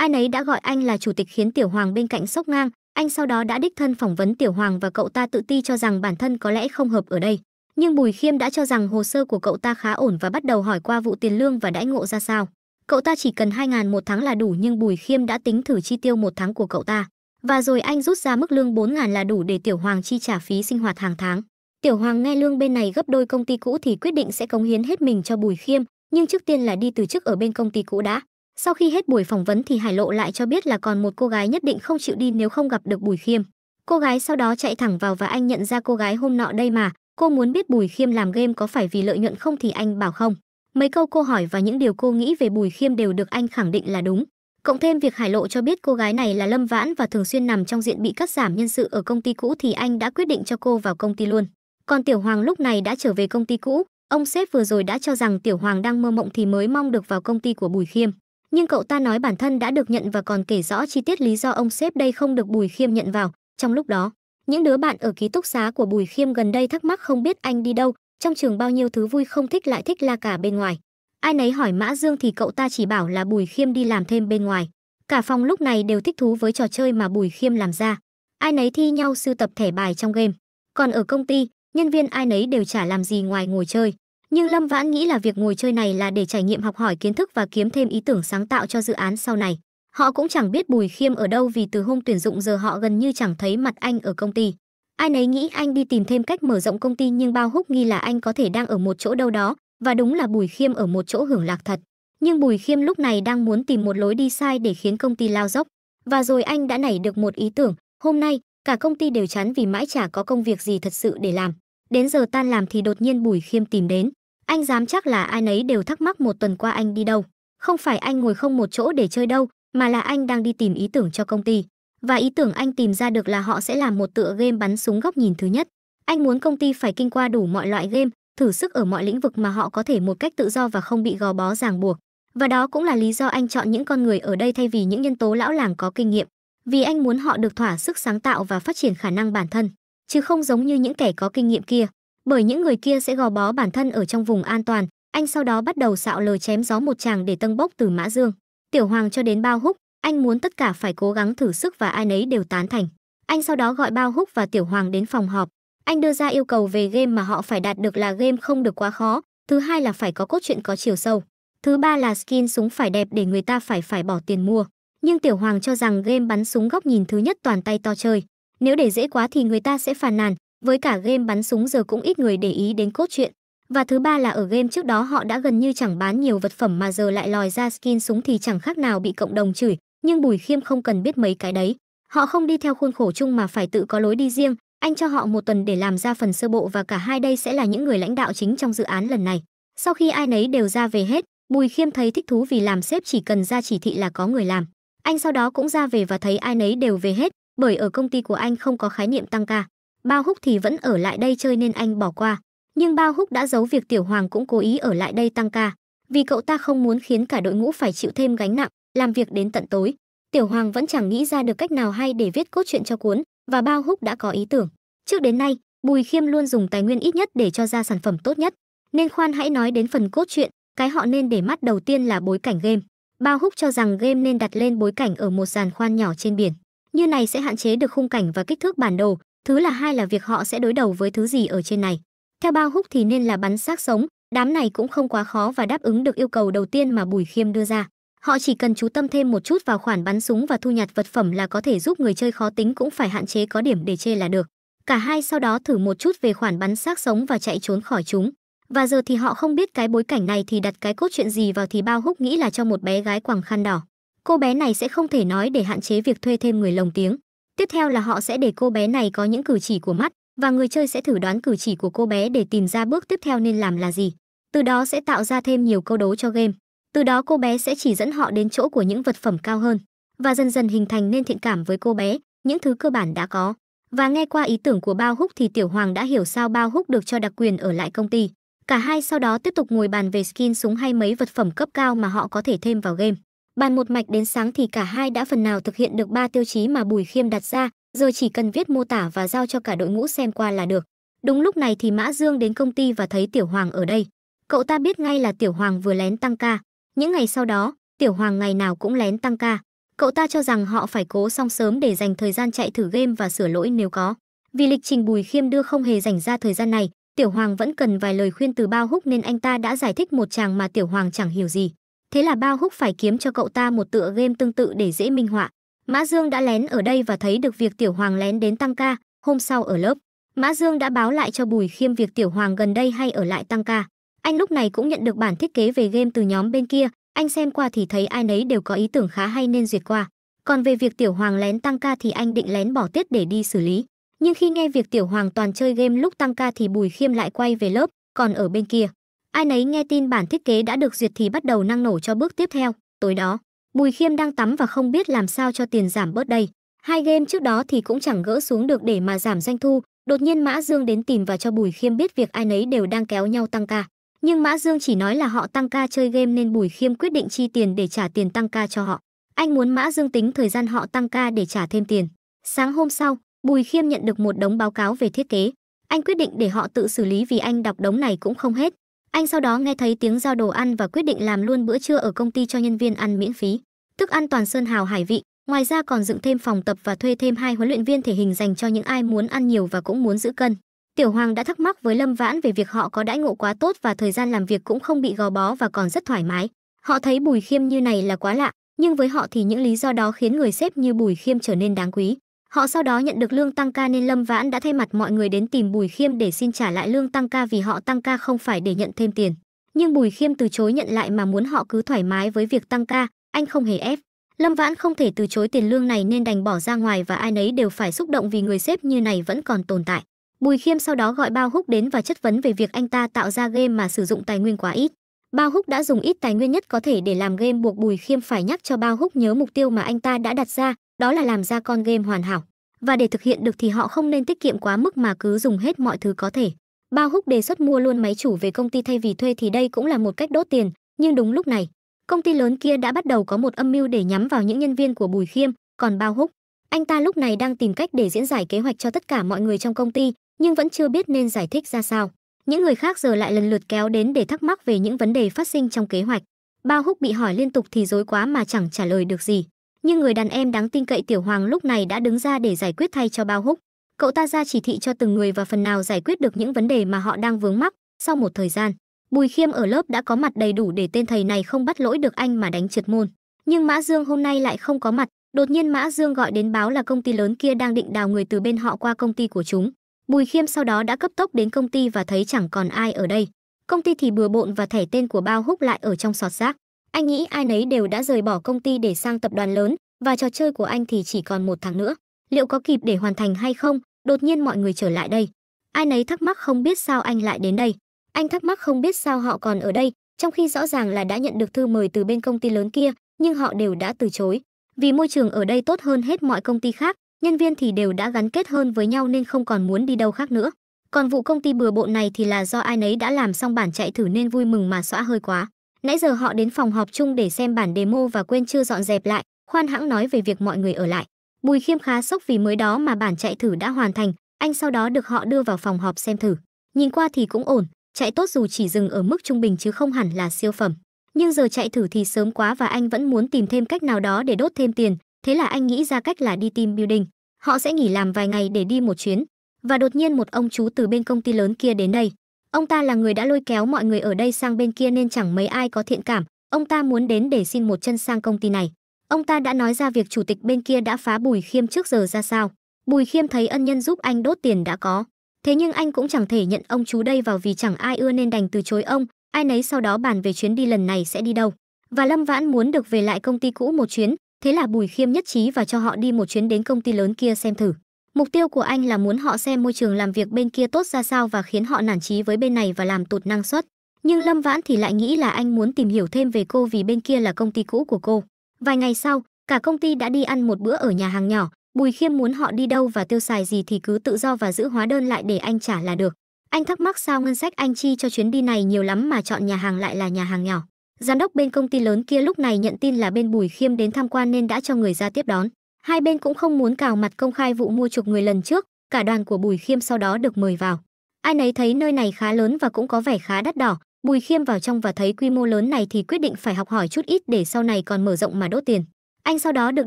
ai nấy đã gọi anh là chủ tịch khiến tiểu hoàng bên cạnh sốc ngang anh sau đó đã đích thân phỏng vấn tiểu hoàng và cậu ta tự ti cho rằng bản thân có lẽ không hợp ở đây nhưng bùi khiêm đã cho rằng hồ sơ của cậu ta khá ổn và bắt đầu hỏi qua vụ tiền lương và đãi ngộ ra sao cậu ta chỉ cần hai ngàn một tháng là đủ nhưng bùi khiêm đã tính thử chi tiêu một tháng của cậu ta và rồi anh rút ra mức lương bốn ngàn là đủ để tiểu hoàng chi trả phí sinh hoạt hàng tháng tiểu hoàng nghe lương bên này gấp đôi công ty cũ thì quyết định sẽ cống hiến hết mình cho bùi khiêm nhưng trước tiên là đi từ chức ở bên công ty cũ đã sau khi hết buổi phỏng vấn thì Hải Lộ lại cho biết là còn một cô gái nhất định không chịu đi nếu không gặp được Bùi Khiêm. Cô gái sau đó chạy thẳng vào và anh nhận ra cô gái hôm nọ đây mà, cô muốn biết Bùi Khiêm làm game có phải vì lợi nhuận không thì anh bảo không. Mấy câu cô hỏi và những điều cô nghĩ về Bùi Khiêm đều được anh khẳng định là đúng. Cộng thêm việc Hải Lộ cho biết cô gái này là Lâm Vãn và thường xuyên nằm trong diện bị cắt giảm nhân sự ở công ty cũ thì anh đã quyết định cho cô vào công ty luôn. Còn Tiểu Hoàng lúc này đã trở về công ty cũ, ông sếp vừa rồi đã cho rằng Tiểu Hoàng đang mơ mộng thì mới mong được vào công ty của Bùi Khiêm nhưng cậu ta nói bản thân đã được nhận và còn kể rõ chi tiết lý do ông sếp đây không được Bùi Khiêm nhận vào. Trong lúc đó, những đứa bạn ở ký túc xá của Bùi Khiêm gần đây thắc mắc không biết anh đi đâu, trong trường bao nhiêu thứ vui không thích lại thích la cả bên ngoài. Ai nấy hỏi Mã Dương thì cậu ta chỉ bảo là Bùi Khiêm đi làm thêm bên ngoài. Cả phòng lúc này đều thích thú với trò chơi mà Bùi Khiêm làm ra. Ai nấy thi nhau sưu tập thẻ bài trong game. Còn ở công ty, nhân viên ai nấy đều chả làm gì ngoài ngồi chơi nhưng lâm vãn nghĩ là việc ngồi chơi này là để trải nghiệm học hỏi kiến thức và kiếm thêm ý tưởng sáng tạo cho dự án sau này họ cũng chẳng biết bùi khiêm ở đâu vì từ hôm tuyển dụng giờ họ gần như chẳng thấy mặt anh ở công ty ai nấy nghĩ anh đi tìm thêm cách mở rộng công ty nhưng bao húc nghi là anh có thể đang ở một chỗ đâu đó và đúng là bùi khiêm ở một chỗ hưởng lạc thật nhưng bùi khiêm lúc này đang muốn tìm một lối đi sai để khiến công ty lao dốc và rồi anh đã nảy được một ý tưởng hôm nay cả công ty đều chán vì mãi chả có công việc gì thật sự để làm đến giờ tan làm thì đột nhiên bùi khiêm tìm đến anh dám chắc là ai nấy đều thắc mắc một tuần qua anh đi đâu. Không phải anh ngồi không một chỗ để chơi đâu, mà là anh đang đi tìm ý tưởng cho công ty. Và ý tưởng anh tìm ra được là họ sẽ làm một tựa game bắn súng góc nhìn thứ nhất. Anh muốn công ty phải kinh qua đủ mọi loại game, thử sức ở mọi lĩnh vực mà họ có thể một cách tự do và không bị gò bó ràng buộc. Và đó cũng là lý do anh chọn những con người ở đây thay vì những nhân tố lão làng có kinh nghiệm, vì anh muốn họ được thỏa sức sáng tạo và phát triển khả năng bản thân, chứ không giống như những kẻ có kinh nghiệm kia bởi những người kia sẽ gò bó bản thân ở trong vùng an toàn anh sau đó bắt đầu xạo lời chém gió một chàng để tâng bốc từ mã dương tiểu hoàng cho đến bao húc anh muốn tất cả phải cố gắng thử sức và ai nấy đều tán thành anh sau đó gọi bao húc và tiểu hoàng đến phòng họp anh đưa ra yêu cầu về game mà họ phải đạt được là game không được quá khó thứ hai là phải có cốt truyện có chiều sâu thứ ba là skin súng phải đẹp để người ta phải phải bỏ tiền mua nhưng tiểu hoàng cho rằng game bắn súng góc nhìn thứ nhất toàn tay to chơi nếu để dễ quá thì người ta sẽ phàn nàn với cả game bắn súng giờ cũng ít người để ý đến cốt truyện. Và thứ ba là ở game trước đó họ đã gần như chẳng bán nhiều vật phẩm mà giờ lại lòi ra skin súng thì chẳng khác nào bị cộng đồng chửi, nhưng Bùi Khiêm không cần biết mấy cái đấy. Họ không đi theo khuôn khổ chung mà phải tự có lối đi riêng, anh cho họ một tuần để làm ra phần sơ bộ và cả hai đây sẽ là những người lãnh đạo chính trong dự án lần này. Sau khi ai nấy đều ra về hết, Bùi Khiêm thấy thích thú vì làm sếp chỉ cần ra chỉ thị là có người làm. Anh sau đó cũng ra về và thấy ai nấy đều về hết, bởi ở công ty của anh không có khái niệm tăng ca. Bao Húc thì vẫn ở lại đây chơi nên anh bỏ qua. Nhưng Bao Húc đã giấu việc Tiểu Hoàng cũng cố ý ở lại đây tăng ca, vì cậu ta không muốn khiến cả đội ngũ phải chịu thêm gánh nặng, làm việc đến tận tối. Tiểu Hoàng vẫn chẳng nghĩ ra được cách nào hay để viết cốt truyện cho cuốn, và Bao Húc đã có ý tưởng. Trước đến nay, Bùi Khiêm luôn dùng tài nguyên ít nhất để cho ra sản phẩm tốt nhất, nên khoan hãy nói đến phần cốt truyện, cái họ nên để mắt đầu tiên là bối cảnh game. Bao Húc cho rằng game nên đặt lên bối cảnh ở một giàn khoan nhỏ trên biển. Như này sẽ hạn chế được khung cảnh và kích thước bản đồ, thứ là hai là việc họ sẽ đối đầu với thứ gì ở trên này theo bao húc thì nên là bắn xác sống đám này cũng không quá khó và đáp ứng được yêu cầu đầu tiên mà bùi khiêm đưa ra họ chỉ cần chú tâm thêm một chút vào khoản bắn súng và thu nhặt vật phẩm là có thể giúp người chơi khó tính cũng phải hạn chế có điểm để chê là được cả hai sau đó thử một chút về khoản bắn xác sống và chạy trốn khỏi chúng và giờ thì họ không biết cái bối cảnh này thì đặt cái cốt chuyện gì vào thì bao húc nghĩ là cho một bé gái quàng khăn đỏ cô bé này sẽ không thể nói để hạn chế việc thuê thêm người lồng tiếng Tiếp theo là họ sẽ để cô bé này có những cử chỉ của mắt và người chơi sẽ thử đoán cử chỉ của cô bé để tìm ra bước tiếp theo nên làm là gì. Từ đó sẽ tạo ra thêm nhiều câu đố cho game. Từ đó cô bé sẽ chỉ dẫn họ đến chỗ của những vật phẩm cao hơn và dần dần hình thành nên thiện cảm với cô bé, những thứ cơ bản đã có. Và nghe qua ý tưởng của Bao Húc thì Tiểu Hoàng đã hiểu sao Bao Húc được cho đặc quyền ở lại công ty. Cả hai sau đó tiếp tục ngồi bàn về skin súng hay mấy vật phẩm cấp cao mà họ có thể thêm vào game. Bàn một mạch đến sáng thì cả hai đã phần nào thực hiện được ba tiêu chí mà Bùi Khiêm đặt ra, giờ chỉ cần viết mô tả và giao cho cả đội ngũ xem qua là được. Đúng lúc này thì Mã Dương đến công ty và thấy Tiểu Hoàng ở đây. Cậu ta biết ngay là Tiểu Hoàng vừa lén tăng ca. Những ngày sau đó, Tiểu Hoàng ngày nào cũng lén tăng ca. Cậu ta cho rằng họ phải cố xong sớm để dành thời gian chạy thử game và sửa lỗi nếu có. Vì lịch trình Bùi Khiêm đưa không hề dành ra thời gian này, Tiểu Hoàng vẫn cần vài lời khuyên từ Bao Húc nên anh ta đã giải thích một chàng mà Tiểu Hoàng chẳng hiểu gì. Thế là bao húc phải kiếm cho cậu ta một tựa game tương tự để dễ minh họa. Mã Dương đã lén ở đây và thấy được việc Tiểu Hoàng lén đến tăng ca, hôm sau ở lớp. Mã Dương đã báo lại cho Bùi Khiêm việc Tiểu Hoàng gần đây hay ở lại tăng ca. Anh lúc này cũng nhận được bản thiết kế về game từ nhóm bên kia, anh xem qua thì thấy ai nấy đều có ý tưởng khá hay nên duyệt qua. Còn về việc Tiểu Hoàng lén tăng ca thì anh định lén bỏ tiết để đi xử lý. Nhưng khi nghe việc Tiểu Hoàng toàn chơi game lúc tăng ca thì Bùi Khiêm lại quay về lớp, còn ở bên kia, Ai nấy nghe tin bản thiết kế đã được duyệt thì bắt đầu năng nổ cho bước tiếp theo. Tối đó, Bùi Khiêm đang tắm và không biết làm sao cho tiền giảm bớt đây. Hai game trước đó thì cũng chẳng gỡ xuống được để mà giảm doanh thu, đột nhiên Mã Dương đến tìm và cho Bùi Khiêm biết việc ai nấy đều đang kéo nhau tăng ca. Nhưng Mã Dương chỉ nói là họ tăng ca chơi game nên Bùi Khiêm quyết định chi tiền để trả tiền tăng ca cho họ. Anh muốn Mã Dương tính thời gian họ tăng ca để trả thêm tiền. Sáng hôm sau, Bùi Khiêm nhận được một đống báo cáo về thiết kế. Anh quyết định để họ tự xử lý vì anh đọc đống này cũng không hết. Anh sau đó nghe thấy tiếng giao đồ ăn và quyết định làm luôn bữa trưa ở công ty cho nhân viên ăn miễn phí. Thức ăn toàn sơn hào hải vị, ngoài ra còn dựng thêm phòng tập và thuê thêm hai huấn luyện viên thể hình dành cho những ai muốn ăn nhiều và cũng muốn giữ cân. Tiểu Hoàng đã thắc mắc với Lâm Vãn về việc họ có đãi ngộ quá tốt và thời gian làm việc cũng không bị gò bó và còn rất thoải mái. Họ thấy Bùi Khiêm như này là quá lạ, nhưng với họ thì những lý do đó khiến người sếp như Bùi Khiêm trở nên đáng quý. Họ sau đó nhận được lương tăng ca nên Lâm Vãn đã thay mặt mọi người đến tìm Bùi Khiêm để xin trả lại lương tăng ca vì họ tăng ca không phải để nhận thêm tiền. Nhưng Bùi Khiêm từ chối nhận lại mà muốn họ cứ thoải mái với việc tăng ca, anh không hề ép. Lâm Vãn không thể từ chối tiền lương này nên đành bỏ ra ngoài và ai nấy đều phải xúc động vì người sếp như này vẫn còn tồn tại. Bùi Khiêm sau đó gọi Bao Húc đến và chất vấn về việc anh ta tạo ra game mà sử dụng tài nguyên quá ít. Bao Húc đã dùng ít tài nguyên nhất có thể để làm game buộc Bùi Khiêm phải nhắc cho Bao Húc nhớ mục tiêu mà anh ta đã đặt ra, đó là làm ra con game hoàn hảo và để thực hiện được thì họ không nên tiết kiệm quá mức mà cứ dùng hết mọi thứ có thể bao húc đề xuất mua luôn máy chủ về công ty thay vì thuê thì đây cũng là một cách đốt tiền nhưng đúng lúc này công ty lớn kia đã bắt đầu có một âm mưu để nhắm vào những nhân viên của bùi khiêm còn bao húc anh ta lúc này đang tìm cách để diễn giải kế hoạch cho tất cả mọi người trong công ty nhưng vẫn chưa biết nên giải thích ra sao những người khác giờ lại lần lượt kéo đến để thắc mắc về những vấn đề phát sinh trong kế hoạch bao húc bị hỏi liên tục thì dối quá mà chẳng trả lời được gì nhưng người đàn em đáng tin cậy tiểu hoàng lúc này đã đứng ra để giải quyết thay cho bao húc cậu ta ra chỉ thị cho từng người và phần nào giải quyết được những vấn đề mà họ đang vướng mắc sau một thời gian bùi khiêm ở lớp đã có mặt đầy đủ để tên thầy này không bắt lỗi được anh mà đánh trượt môn nhưng mã dương hôm nay lại không có mặt đột nhiên mã dương gọi đến báo là công ty lớn kia đang định đào người từ bên họ qua công ty của chúng bùi khiêm sau đó đã cấp tốc đến công ty và thấy chẳng còn ai ở đây công ty thì bừa bộn và thẻ tên của bao húc lại ở trong sọt rác anh nghĩ ai nấy đều đã rời bỏ công ty để sang tập đoàn lớn và trò chơi của anh thì chỉ còn một tháng nữa. Liệu có kịp để hoàn thành hay không? Đột nhiên mọi người trở lại đây. Ai nấy thắc mắc không biết sao anh lại đến đây. Anh thắc mắc không biết sao họ còn ở đây, trong khi rõ ràng là đã nhận được thư mời từ bên công ty lớn kia, nhưng họ đều đã từ chối. Vì môi trường ở đây tốt hơn hết mọi công ty khác, nhân viên thì đều đã gắn kết hơn với nhau nên không còn muốn đi đâu khác nữa. Còn vụ công ty bừa bộn này thì là do ai nấy đã làm xong bản chạy thử nên vui mừng mà xóa hơi quá. Nãy giờ họ đến phòng họp chung để xem bản demo và quên chưa dọn dẹp lại, khoan hãng nói về việc mọi người ở lại. Bùi Khiêm khá sốc vì mới đó mà bản chạy thử đã hoàn thành, anh sau đó được họ đưa vào phòng họp xem thử. Nhìn qua thì cũng ổn, chạy tốt dù chỉ dừng ở mức trung bình chứ không hẳn là siêu phẩm. Nhưng giờ chạy thử thì sớm quá và anh vẫn muốn tìm thêm cách nào đó để đốt thêm tiền, thế là anh nghĩ ra cách là đi team building. Họ sẽ nghỉ làm vài ngày để đi một chuyến. Và đột nhiên một ông chú từ bên công ty lớn kia đến đây. Ông ta là người đã lôi kéo mọi người ở đây sang bên kia nên chẳng mấy ai có thiện cảm, ông ta muốn đến để xin một chân sang công ty này. Ông ta đã nói ra việc chủ tịch bên kia đã phá Bùi Khiêm trước giờ ra sao. Bùi Khiêm thấy ân nhân giúp anh đốt tiền đã có, thế nhưng anh cũng chẳng thể nhận ông chú đây vào vì chẳng ai ưa nên đành từ chối ông, ai nấy sau đó bàn về chuyến đi lần này sẽ đi đâu. Và Lâm Vãn muốn được về lại công ty cũ một chuyến, thế là Bùi Khiêm nhất trí và cho họ đi một chuyến đến công ty lớn kia xem thử. Mục tiêu của anh là muốn họ xem môi trường làm việc bên kia tốt ra sao và khiến họ nản trí với bên này và làm tụt năng suất. Nhưng Lâm Vãn thì lại nghĩ là anh muốn tìm hiểu thêm về cô vì bên kia là công ty cũ của cô. Vài ngày sau, cả công ty đã đi ăn một bữa ở nhà hàng nhỏ, Bùi Khiêm muốn họ đi đâu và tiêu xài gì thì cứ tự do và giữ hóa đơn lại để anh trả là được. Anh thắc mắc sao ngân sách anh chi cho chuyến đi này nhiều lắm mà chọn nhà hàng lại là nhà hàng nhỏ. Giám đốc bên công ty lớn kia lúc này nhận tin là bên Bùi Khiêm đến tham quan nên đã cho người ra tiếp đón. Hai bên cũng không muốn cào mặt công khai vụ mua chuộc người lần trước, cả đoàn của Bùi Khiêm sau đó được mời vào. Ai nấy thấy nơi này khá lớn và cũng có vẻ khá đắt đỏ, Bùi Khiêm vào trong và thấy quy mô lớn này thì quyết định phải học hỏi chút ít để sau này còn mở rộng mà đốt tiền. Anh sau đó được